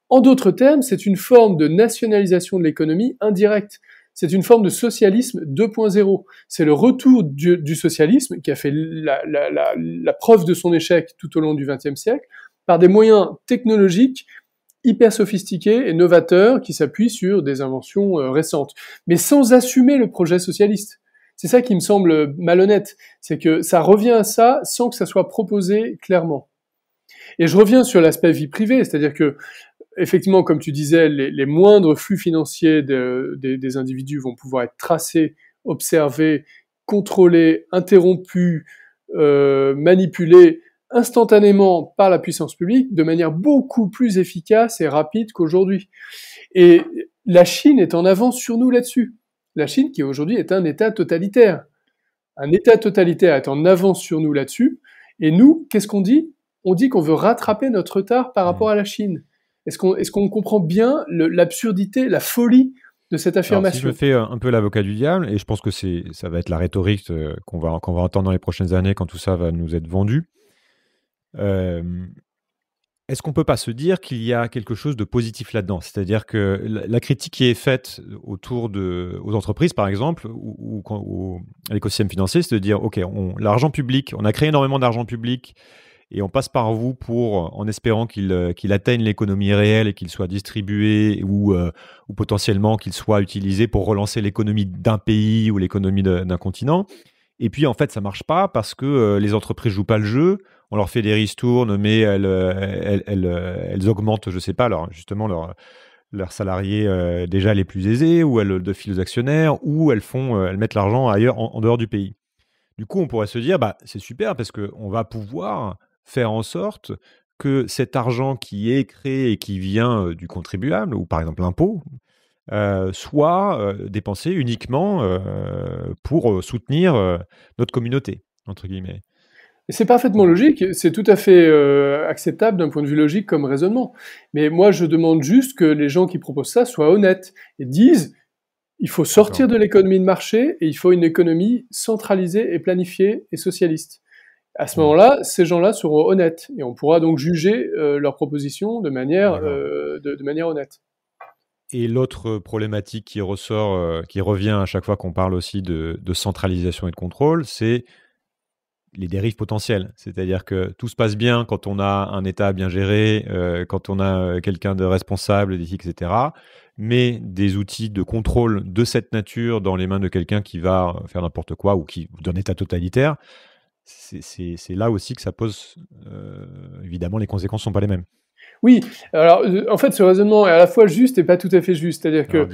En d'autres termes, c'est une forme de nationalisation de l'économie indirecte. C'est une forme de socialisme 2.0. C'est le retour du, socialisme qui a fait la, la, la, la preuve de son échec tout au long du XXe siècle par des moyens technologiques hyper sophistiqué et novateur qui s'appuie sur des inventions euh, récentes, mais sans assumer le projet socialiste. C'est ça qui me semble malhonnête, c'est que ça revient à ça sans que ça soit proposé clairement. Et je reviens sur l'aspect vie privée, c'est-à-dire que effectivement, comme tu disais, les, moindres flux financiers des individus vont pouvoir être tracés, observés, contrôlés, interrompus, euh, manipulés instantanément par la puissance publique de manière beaucoup plus efficace et rapide qu'aujourd'hui. Et la Chine est en avance sur nous là-dessus. La Chine qui aujourd'hui est un État totalitaire. Un État totalitaire est en avance sur nous là-dessus. Et nous, qu'est-ce qu'on dit On dit qu'on veut rattraper notre retard par rapport à la Chine. Est-ce qu'on est comprend bien l'absurdité, la folie de cette affirmation. Alors, si je fais euh, un peu l'avocat du diable, et je pense que ça va être la rhétorique euh, qu'on va, qu'on va entendre dans les prochaines années quand tout ça va nous être vendu, est-ce qu'on peut pas se dire qu'il y a quelque chose de positif là-dedans C'est-à-dire que la critique qui est faite autour de, aux entreprises, par exemple, ou, à l'écosystème financier, c'est de dire, OK, l'argent public, on a créé énormément d'argent public et on passe par vous pour, en espérant qu'il euh, qu'il atteigne l'économie réelle et qu'il soit distribué ou, euh, ou potentiellement qu'il soit utilisé pour relancer l'économie d'un pays ou l'économie d'un continent. Et puis, en fait, ça marche pas parce que euh, les entreprises jouent pas le jeu on leur fait des ristournes, mais elles, euh, elles, euh, elles, augmentent, je sais pas, leur, justement leur, leurs salariés euh, déjà les plus aisés, ou elles de aux actionnaires, ou elles font, elles mettent l'argent ailleurs, en, dehors du pays. Du coup, on pourrait se dire, bah, c'est super parce qu'on va pouvoir faire en sorte que cet argent qui est créé et qui vient du contribuable, ou par exemple l'impôt, soit dépensé uniquement pour soutenir notre communauté, entre guillemets c'est parfaitement logique, c'est tout à fait euh, acceptable d'un point de vue logique comme raisonnement. Mais moi, je demande juste que les gens qui proposent ça soient honnêtes et disent il faut sortir de l'économie de marché et il faut une économie centralisée et planifiée et socialiste. À ce mmh. moment-là, ces gens-là seront honnêtes et on pourra donc juger euh, leurs propositions de manière, euh, de, manière honnête. Et l'autre problématique qui ressort, qui revient à chaque fois qu'on parle aussi de centralisation et de contrôle, c'est les dérives potentielles. C'est-à-dire que tout se passe bien quand on a un État bien géré, euh, quand on a euh, quelqu'un de responsable, etc. Mais des outils de contrôle de cette nature dans les mains de quelqu'un qui va faire n'importe quoi ou qui d'un État totalitaire, c'est là aussi que ça pose. Euh, évidemment, les conséquences ne sont pas les mêmes. Oui, alors euh, en fait, ce raisonnement est à la fois juste et pas tout à fait juste. C'est-à-dire que,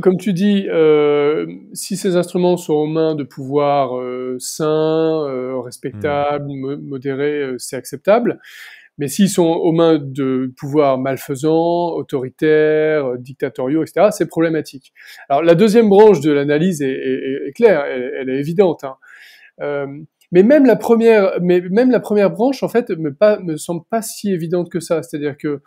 comme tu dis, euh, si ces instruments sont aux mains de pouvoirs euh, sains, respectables, hmm. modérés, c'est acceptable. Mais s'ils sont aux mains de pouvoirs malfaisants, autoritaires, dictatoriaux, etc., c'est problématique. Alors la deuxième branche de l'analyse est, claire, elle, est évidente. Hein. Mais même la première, mais même la première branche, en fait, me, me semble pas si évidente que ça. C'est-à-dire que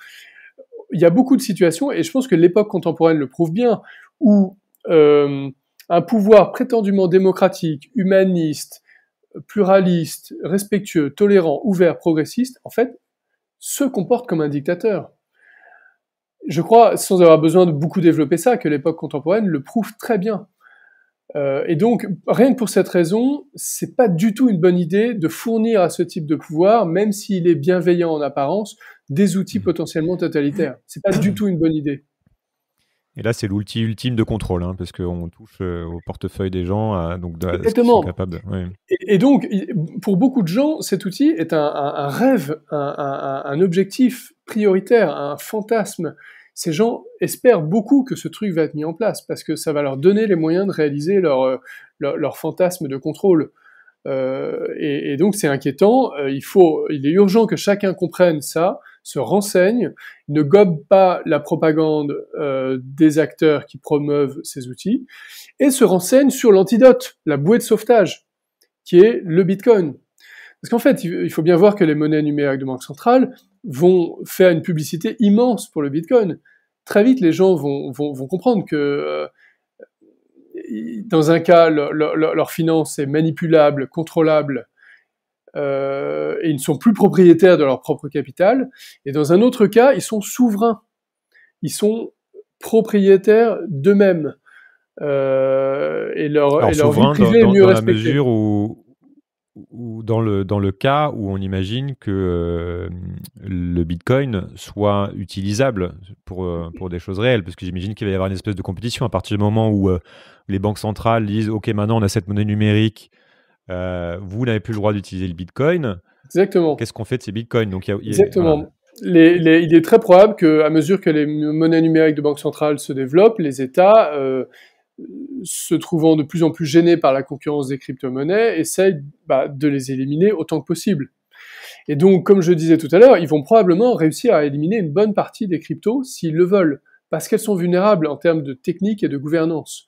il y a beaucoup de situations, et je pense que l'époque contemporaine le prouve bien, où euh, un pouvoir prétendument démocratique, humaniste, pluraliste, respectueux, tolérant, ouvert, progressiste, en fait, se comporte comme un dictateur. Je crois, sans avoir besoin de beaucoup développer ça, que l'époque contemporaine le prouve très bien. Euh, et donc, rien que pour cette raison, n'est pas du tout une bonne idée de fournir à ce type de pouvoir, même s'il est bienveillant en apparence, des outils mmh. potentiellement totalitaires. C'est pas du tout une bonne idée. Et là, c'est l'outil ultime de contrôle, hein, parce qu'on touche euh, au portefeuille des gens, donc à Exactement. et, donc, pour beaucoup de gens, cet outil est un, rêve, un, objectif prioritaire, un fantasme ces gens espèrent beaucoup que ce truc va être mis en place parce que ça va leur donner les moyens de réaliser leur, euh, fantasme de contrôle. Euh, et, donc c'est inquiétant. Euh, il est urgent que chacun comprenne ça, se renseigne, ne gobe pas la propagande des acteurs qui promeuvent ces outils et se renseigne sur l'antidote, la bouée de sauvetage, qui est le Bitcoin. Parce qu'en fait, il faut bien voir que les monnaies numériques de banque centrale, vont faire une publicité immense pour le Bitcoin. Très vite, les gens vont, comprendre que euh, dans un cas, leur, finance est manipulable, contrôlable, euh, et ils ne sont plus propriétaires de leur propre capital. Et dans un autre cas, ils sont souverains. Ils sont propriétaires d'eux-mêmes. Euh, et leur, vie privée est mieux mesure où, ou dans le, dans le cas où on imagine que euh, le Bitcoin soit utilisable pour, euh, pour des choses réelles, parce que j'imagine qu'il va y avoir une espèce de compétition à partir du moment où euh, les banques centrales disent OK, maintenant on a cette monnaie numérique, vous n'avez plus le droit d'utiliser le Bitcoin. Exactement. Qu'est-ce qu'on fait de ces Bitcoins Donc, Exactement. Les, il est très probable qu'à mesure que les monnaies numériques de banques centrales se développent, les États se trouvant de plus en plus gênés par la concurrence des crypto-monnaies, essayent bah, de les éliminer autant que possible. Et donc, comme je disais tout à l'heure, ils vont probablement réussir à éliminer une bonne partie des cryptos s'ils le veulent, parce qu'elles sont vulnérables en termes de technique et de gouvernance.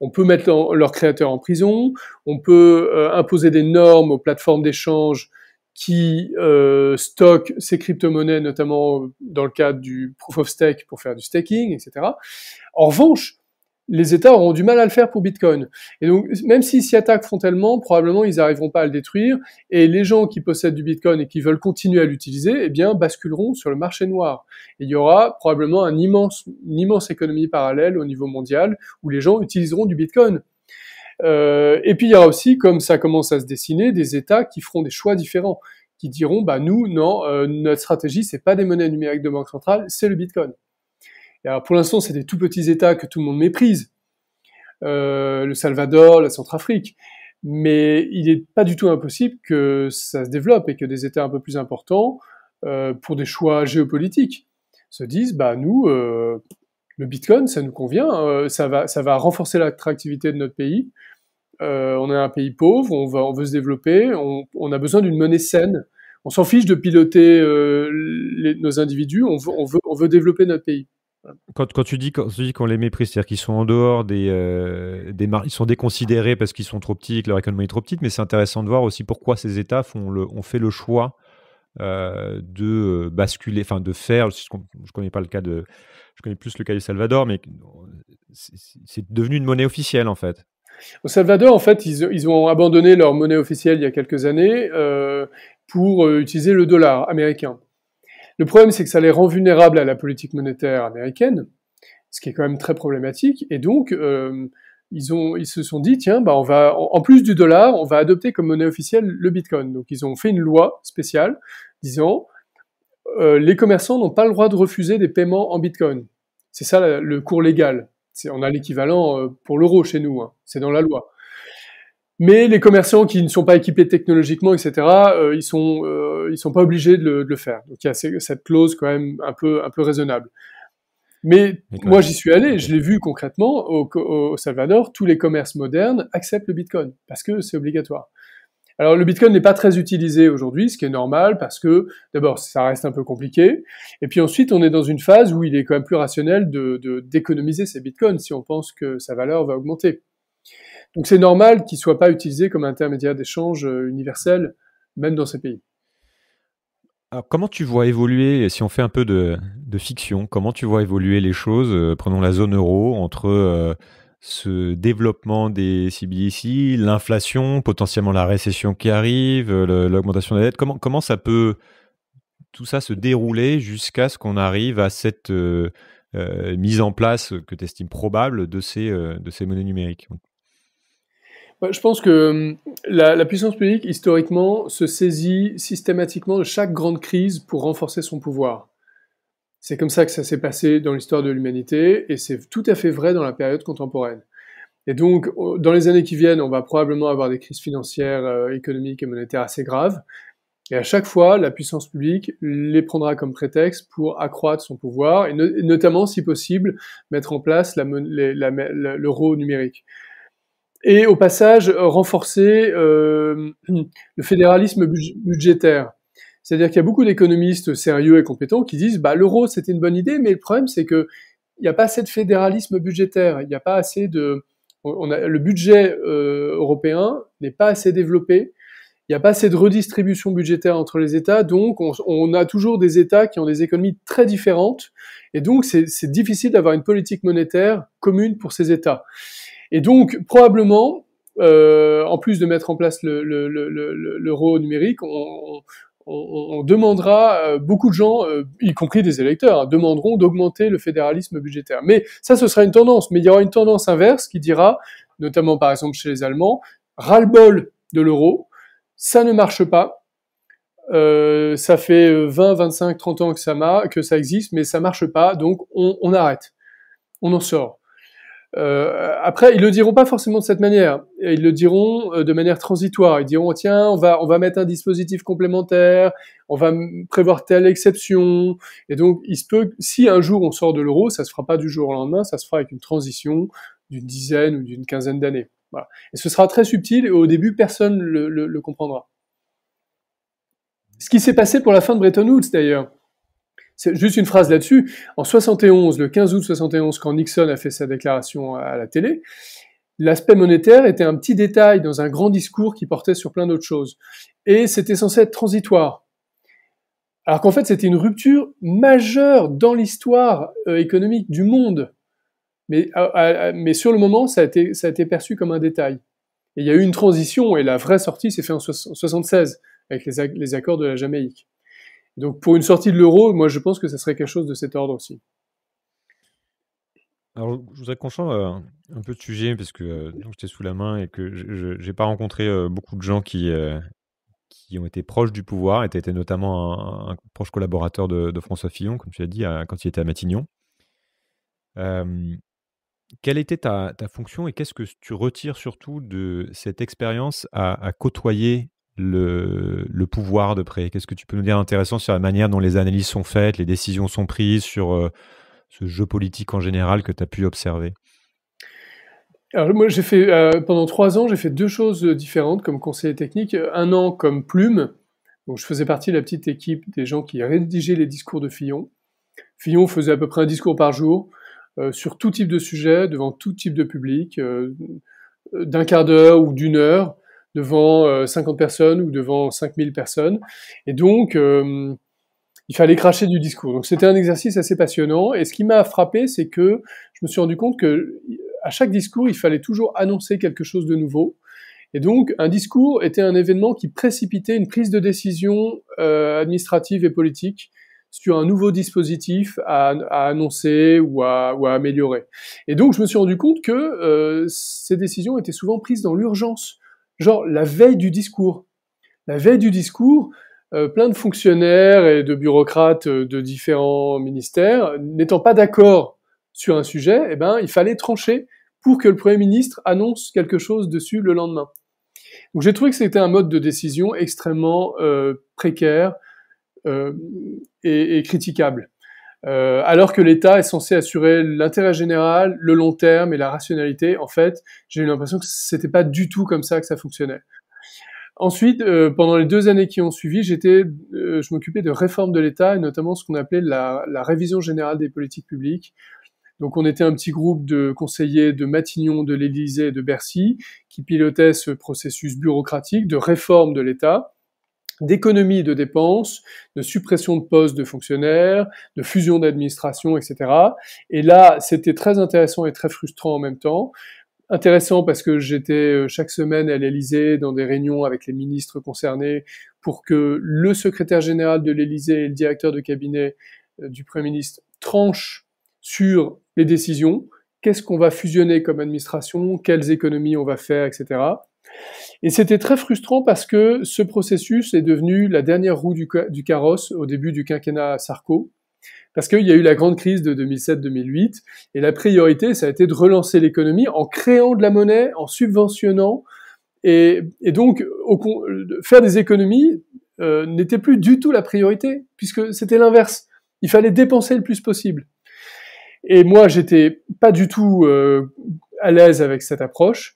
On peut mettre leurs créateurs en prison, on peut euh, imposer des normes aux plateformes d'échange qui euh, stockent ces crypto-monnaies, notamment dans le cadre du proof of stake pour faire du staking, etc. En revanche, les États auront du mal à le faire pour Bitcoin. Et donc, même s'ils s'y attaquent frontalement, probablement ils n'arriveront pas à le détruire. Et les gens qui possèdent du Bitcoin et qui veulent continuer à l'utiliser, eh bien, basculeront sur le marché noir. Et il y aura probablement un immense, une immense économie parallèle au niveau mondial où les gens utiliseront du Bitcoin. Euh, et puis il y aura aussi, comme ça commence à se dessiner, des États qui feront des choix différents, qui diront, bah nous, non, euh, notre stratégie, c'est pas des monnaies numériques de banque centrale, c'est le Bitcoin pour l'instant, c'est des tout petits États que tout le monde méprise, euh, le Salvador, la Centrafrique, mais il n'est pas du tout impossible que ça se développe et que des États un peu plus importants, euh, pour des choix géopolitiques, se disent, bah nous, euh, le Bitcoin, ça nous convient, ça, va, ça va renforcer l'attractivité de notre pays. on est un pays pauvre, on, on veut se développer, on, a besoin d'une monnaie saine. On s'en fiche de piloter nos individus, on on veut développer notre pays. Quand, tu dis qu'on les méprise, c'est-à-dire qu'ils sont en dehors des, euh, ils sont déconsidérés parce qu'ils sont trop petits, que leur économie est trop petite, mais c'est intéressant de voir aussi pourquoi ces États font le, ont fait le choix euh, de euh, basculer, enfin de faire. Je, ne connais pas le cas de, je connais plus le cas du Salvador, mais c'est devenu une monnaie officielle en fait. Au Salvador, en fait, ils, ont abandonné leur monnaie officielle il y a quelques années pour utiliser le dollar américain. Le problème, c'est que ça les rend vulnérables à la politique monétaire américaine, ce qui est quand même très problématique. Et donc, euh, ils, ont, ils se sont dit, tiens, bah, on va, en plus du dollar, on va adopter comme monnaie officielle le Bitcoin. Donc, ils ont fait une loi spéciale disant, euh, les commerçants n'ont pas le droit de refuser des paiements en Bitcoin. C'est ça le cours légal. On a l'équivalent euh, pour l'euro chez nous. Hein. C'est dans la loi. Mais les commerçants qui ne sont pas équipés technologiquement, etc., euh, ils ne euh, sont pas obligés de le, faire. Donc il y a cette clause quand même un peu raisonnable. Mais moi j'y suis allé, je l'ai vu concrètement au, Salvador, tous les commerces modernes acceptent le Bitcoin parce que c'est obligatoire. Alors le Bitcoin n'est pas très utilisé aujourd'hui, ce qui est normal parce que d'abord ça reste un peu compliqué, et puis ensuite on est dans une phase où il est quand même plus rationnel d'économiser ses Bitcoins si on pense que sa valeur va augmenter. Donc c'est normal qu'il ne soit pas utilisé comme intermédiaire d'échange euh, universel, même dans ces pays. Alors comment tu vois évoluer, si on fait un peu de, fiction, comment tu vois évoluer les choses, euh, prenons la zone euro, entre euh, ce développement des CBDC, l'inflation, potentiellement la récession qui arrive, l'augmentation des dettes, comment, comment ça peut tout ça se dérouler jusqu'à ce qu'on arrive à cette... mise en place que tu estimes probable de ces, de ces monnaies numériques je pense que hum, la, puissance publique, historiquement, se saisit systématiquement de chaque grande crise pour renforcer son pouvoir. C'est comme ça que ça s'est passé dans l'histoire de l'humanité, et c'est tout à fait vrai dans la période contemporaine. Et donc, dans les années qui viennent, on va probablement avoir des crises financières, euh, économiques et monétaires assez graves. Et à chaque fois, la puissance publique les prendra comme prétexte pour accroître son pouvoir, et notamment, si possible, mettre en place l'euro numérique et au passage euh, renforcer euh, le fédéralisme budgétaire. C'est-à-dire qu'il y a beaucoup d'économistes sérieux et compétents qui disent bah, l'euro c'était une bonne idée, mais le problème c'est que il n'y a pas assez de fédéralisme budgétaire, il n'y a pas assez de on a, le budget euh, européen n'est pas assez développé, il n'y a pas assez de redistribution budgétaire entre les États, donc on, on, a toujours des États qui ont des économies très différentes, et donc c'est difficile d'avoir une politique monétaire commune pour ces États. Et donc, probablement, euh, en plus de mettre en place l'euro le, numérique, on, demandera, euh, beaucoup de gens, euh, y compris des électeurs, hein, demanderont d'augmenter le fédéralisme budgétaire. Mais ça, ce sera une tendance. Mais il y aura une tendance inverse qui dira, notamment par exemple chez les Allemands, ras-le-bol de l'euro, ça ne marche pas. ça fait 20, 25, 30 ans que ça, que ça existe, mais ça marche pas, donc on arrête. On en sort. Euh, après, ils le diront pas forcément de cette manière. Ils le diront euh, de manière transitoire. Ils diront tiens, on va on va mettre un dispositif complémentaire, on va prévoir telle exception. Et donc, il se peut si un jour on sort de l'euro, ça se fera pas du jour au lendemain, ça se fera avec une transition d'une dizaine ou d'une quinzaine d'années. Voilà. Et ce sera très subtil et au début, personne le, le, le comprendra. Ce qui s'est passé pour la fin de Bretton Woods d'ailleurs. Juste une phrase là-dessus. En 71, le 15 août 71, quand Nixon a fait sa déclaration à la télé, l'aspect monétaire était un petit détail dans un grand discours qui portait sur plein d'autres choses. Et c'était censé être transitoire. Alors qu'en fait, c'était une rupture majeure dans l'histoire euh, économique du monde. Mais, euh, euh, sur le moment, ça a, été, perçu comme un détail. Et il y a eu une transition, et la vraie sortie s'est faite en 76, avec les accords de la Jamaïque. Donc pour une sortie de l'euro, moi je pense que ça serait quelque chose de cet ordre aussi. Alors, je voudrais qu'on change euh, un peu de sujet parce euh, que j'étais sous la main et que je n'ai pas rencontré euh, beaucoup de gens qui, qui ont été proches du pouvoir. Et tu étais notamment un, proche collaborateur de, François Fillon, comme tu as dit, quand il était à Matignon. quelle était ta, ta fonction et qu'est-ce que tu retires surtout de cette expérience à, à côtoyer le, pouvoir de prêt Qu'est-ce que tu peux nous dire intéressant sur la manière dont les analyses sont faites, les décisions sont prises, sur euh, ce jeu politique en général que tu as pu observer moi, j'ai fait euh, pendant trois ans, j'ai fait deux choses euh, différentes comme conseiller technique. Un an comme plume. Donc, je faisais partie de la petite équipe des gens qui rédigeaient les discours de Fillon. Fillon faisait à peu près un discours par jour sur tout type de sujet, devant tout type de public, d'un quart d'heure ou d'une heure devant 50 euh, personnes ou devant 5000 personnes. Et donc, euh, il fallait cracher du discours. Donc, c'était un exercice assez passionnant. Et ce qui m'a frappé, c'est que je me suis rendu compte que à chaque discours, il fallait toujours annoncer quelque chose de nouveau. Et donc, un discours était un événement qui précipitait une prise de décision euh, administrative et politique sur un nouveau dispositif à, à annoncer ou à, ou à, améliorer. Et donc, je me suis rendu compte que ces décisions étaient souvent prises dans l'urgence genre la veille du discours. La veille du discours, euh, plein de fonctionnaires et de bureaucrates euh, de différents ministères, n'étant pas d'accord sur un sujet, eh ben, il fallait trancher pour que le Premier ministre annonce quelque chose dessus le lendemain. Donc j'ai trouvé que c'était un mode de décision extrêmement euh, précaire et, et critiquable. Euh, alors que l'État est censé assurer l'intérêt général, le long terme et la rationalité, en fait, j'ai eu l'impression que c'était pas du tout comme ça que ça fonctionnait. Ensuite, euh, pendant les deux années qui ont suivi, j'étais, euh, je m'occupais de réforme de l'État et notamment ce qu'on appelait la, la, révision générale des politiques publiques. Donc, on était un petit groupe de conseillers de Matignon, de l'Élysée et de Bercy qui pilotaient ce processus bureaucratique de réforme de l'État d'économie de dépenses, de suppression de postes de fonctionnaires, de fusion d'administration, etc. Et là, c'était très intéressant et très frustrant en même temps. Intéressant parce que j'étais euh, chaque semaine à l'Élysée dans des réunions avec les ministres concernés pour que le secrétaire général de l'Élysée et le directeur de cabinet euh, du Premier ministre tranchent sur les décisions, qu'est-ce qu'on va fusionner comme administration, quelles économies on va faire, etc. Et c'était très frustrant parce que ce processus est devenu la dernière roue du, carrosse au début du quinquennat Sarko, parce qu'il y a eu la grande crise de 2007-2008, et la priorité, ça a été de relancer l'économie en créant de la monnaie, en subventionnant, et, donc au, faire des économies euh, n'était plus du tout la priorité, puisque c'était l'inverse. Il fallait dépenser le plus possible. Et moi, j'étais pas du tout euh, à l'aise avec cette approche.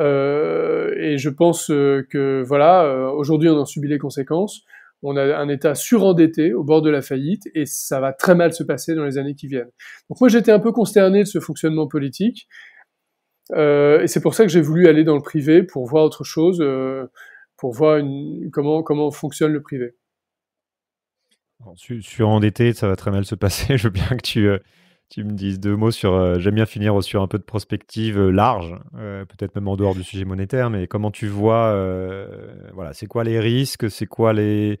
Euh, et je pense euh, que voilà, euh, aujourd'hui on en subit les conséquences. On a un État surendetté au bord de la faillite et ça va très mal se passer dans les années qui viennent. Donc moi j'étais un peu consterné de ce fonctionnement politique et c'est pour ça que j'ai voulu aller dans le privé pour voir autre chose, pour voir comment, comment fonctionne le privé. Surendetté, ça va très mal se passer. Je veux bien que tu tu me dises deux mots sur. Euh, j'aime bien finir sur un peu de prospective euh, large, euh, peut-être même en dehors du sujet monétaire, mais comment tu vois. voilà, c'est quoi les risques C'est quoi les.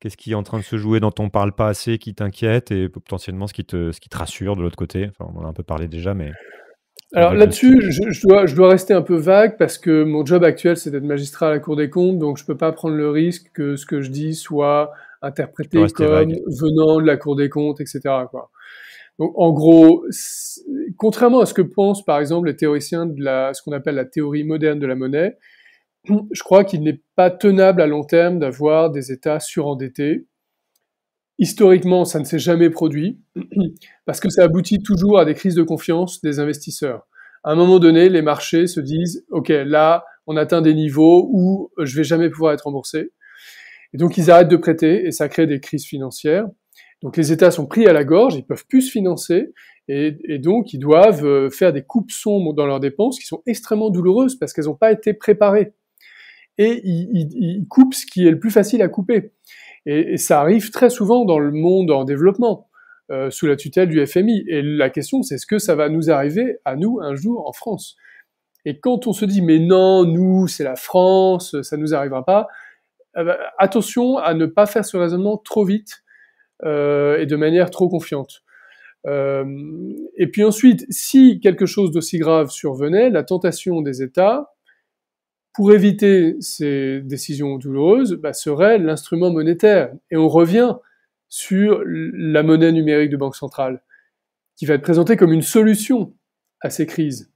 Qu'est-ce qui est en train de se jouer dont on parle pas assez, qui t'inquiète et potentiellement ce qui te, ce qui te rassure de l'autre côté enfin, On en a un peu parlé déjà, mais. Alors là-dessus, je, dois, je dois rester un peu vague parce que mon job actuel, c'est d'être magistrat à la Cour des comptes, donc je ne peux pas prendre le risque que ce que je dis soit interprété comme venant de la Cour des comptes, etc. Quoi. Donc en gros, contrairement à ce que pensent par exemple les théoriciens de la, ce qu'on appelle la théorie moderne de la monnaie, je crois qu'il n'est pas tenable à long terme d'avoir des États surendettés. Historiquement, ça ne s'est jamais produit parce que ça aboutit toujours à des crises de confiance des investisseurs. À un moment donné, les marchés se disent OK, là, on atteint des niveaux où je vais jamais pouvoir être remboursé. Et donc, ils arrêtent de prêter et ça crée des crises financières. Donc les États sont pris à la gorge, ils peuvent plus se financer, et, donc ils doivent euh, faire des coupes sombres dans leurs dépenses qui sont extrêmement douloureuses parce qu'elles n'ont pas été préparées. Et ils, coupent ce qui est le plus facile à couper. Et, ça arrive très souvent dans le monde en développement, euh, sous la tutelle du FMI. Et la question, c'est est-ce que ça va nous arriver à nous un jour en France Et quand on se dit, mais non, nous, c'est la France, ça ne nous arrivera pas, eh ben, attention à ne pas faire ce raisonnement trop vite euh, et de manière trop confiante. Euh, et puis ensuite, si quelque chose d'aussi grave survenait, la tentation des États, pour éviter ces décisions douloureuses, bah, serait l'instrument monétaire. Et on revient sur la monnaie numérique de banque centrale, qui va être présentée comme une solution à ces crises,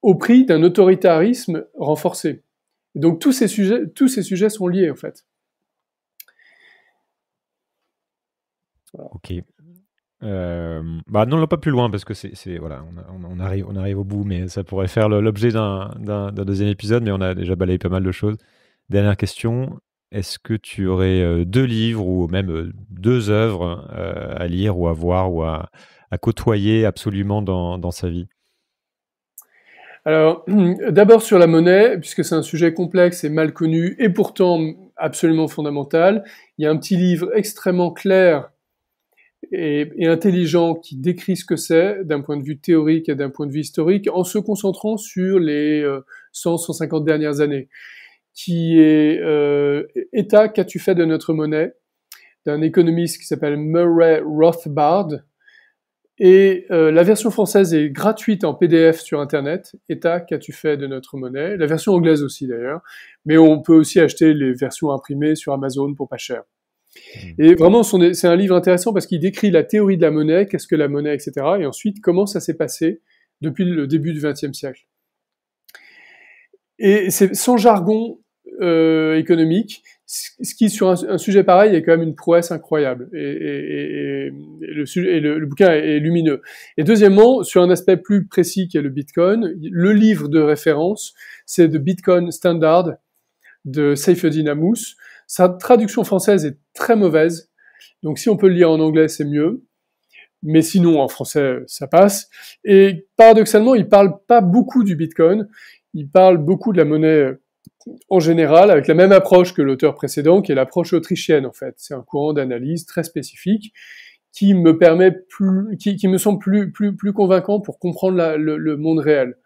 au prix d'un autoritarisme renforcé. donc tous ces, sujets, tous ces sujets sont liés, en fait. Ok. Euh, bah non, pas plus loin parce que c'est voilà, on, arrive on arrive au bout, mais ça pourrait faire l'objet d'un deuxième épisode, mais on a déjà balayé pas mal de choses. Dernière question est-ce que tu aurais euh, deux livres ou même euh, deux œuvres euh, à lire ou à voir ou à, côtoyer absolument dans, dans sa vie alors, d'abord sur la monnaie, puisque c'est un sujet complexe et mal connu, et pourtant absolument fondamental. Il y a un petit livre extrêmement clair et, intelligent qui décrit ce que c'est d'un point de vue théorique et d'un point de vue historique en se concentrant sur les 100-150 euh, dernières années, qui est euh, État, qu'as-tu fait de notre monnaie d'un économiste qui s'appelle Murray Rothbard. Et euh, la version française est gratuite en PDF sur Internet. État, qu'as-tu fait de notre monnaie La version anglaise aussi d'ailleurs. Mais on peut aussi acheter les versions imprimées sur Amazon pour pas cher. Hmm. Et vraiment, c'est un livre intéressant parce qu'il décrit la théorie de la monnaie, qu'est-ce que la monnaie, etc. Et ensuite, comment ça s'est passé depuis le début du XXe siècle. Et c'est sans jargon euh, économique, ce qui, sur un, sujet pareil, est quand même une prouesse incroyable. Et, le, bouquin est, lumineux. Et deuxièmement, sur un aspect plus précis qui est le Bitcoin, le livre de référence, c'est The Bitcoin Standard de safe Amous, sa traduction française est très mauvaise, donc si on peut le lire en anglais, c'est mieux. Mais sinon, en français, ça passe. Et paradoxalement, il parle pas beaucoup du Bitcoin. Il parle beaucoup de la monnaie euh, en général, avec la même approche que l'auteur précédent, qui est l'approche autrichienne, en fait. C'est un courant d'analyse très spécifique qui me permet plus, qui, me semble plus, plus, convaincant pour comprendre le, monde réel.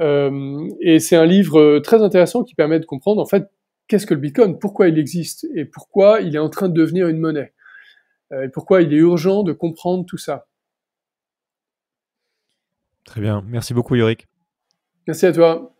Euh, et c'est un livre euh, très intéressant qui permet de comprendre, en fait, qu'est-ce que le Bitcoin, pourquoi il existe et pourquoi il est en train de devenir une monnaie. Euh, et pourquoi il est urgent de comprendre tout ça. Très bien. Merci beaucoup, Yorick. Merci à toi.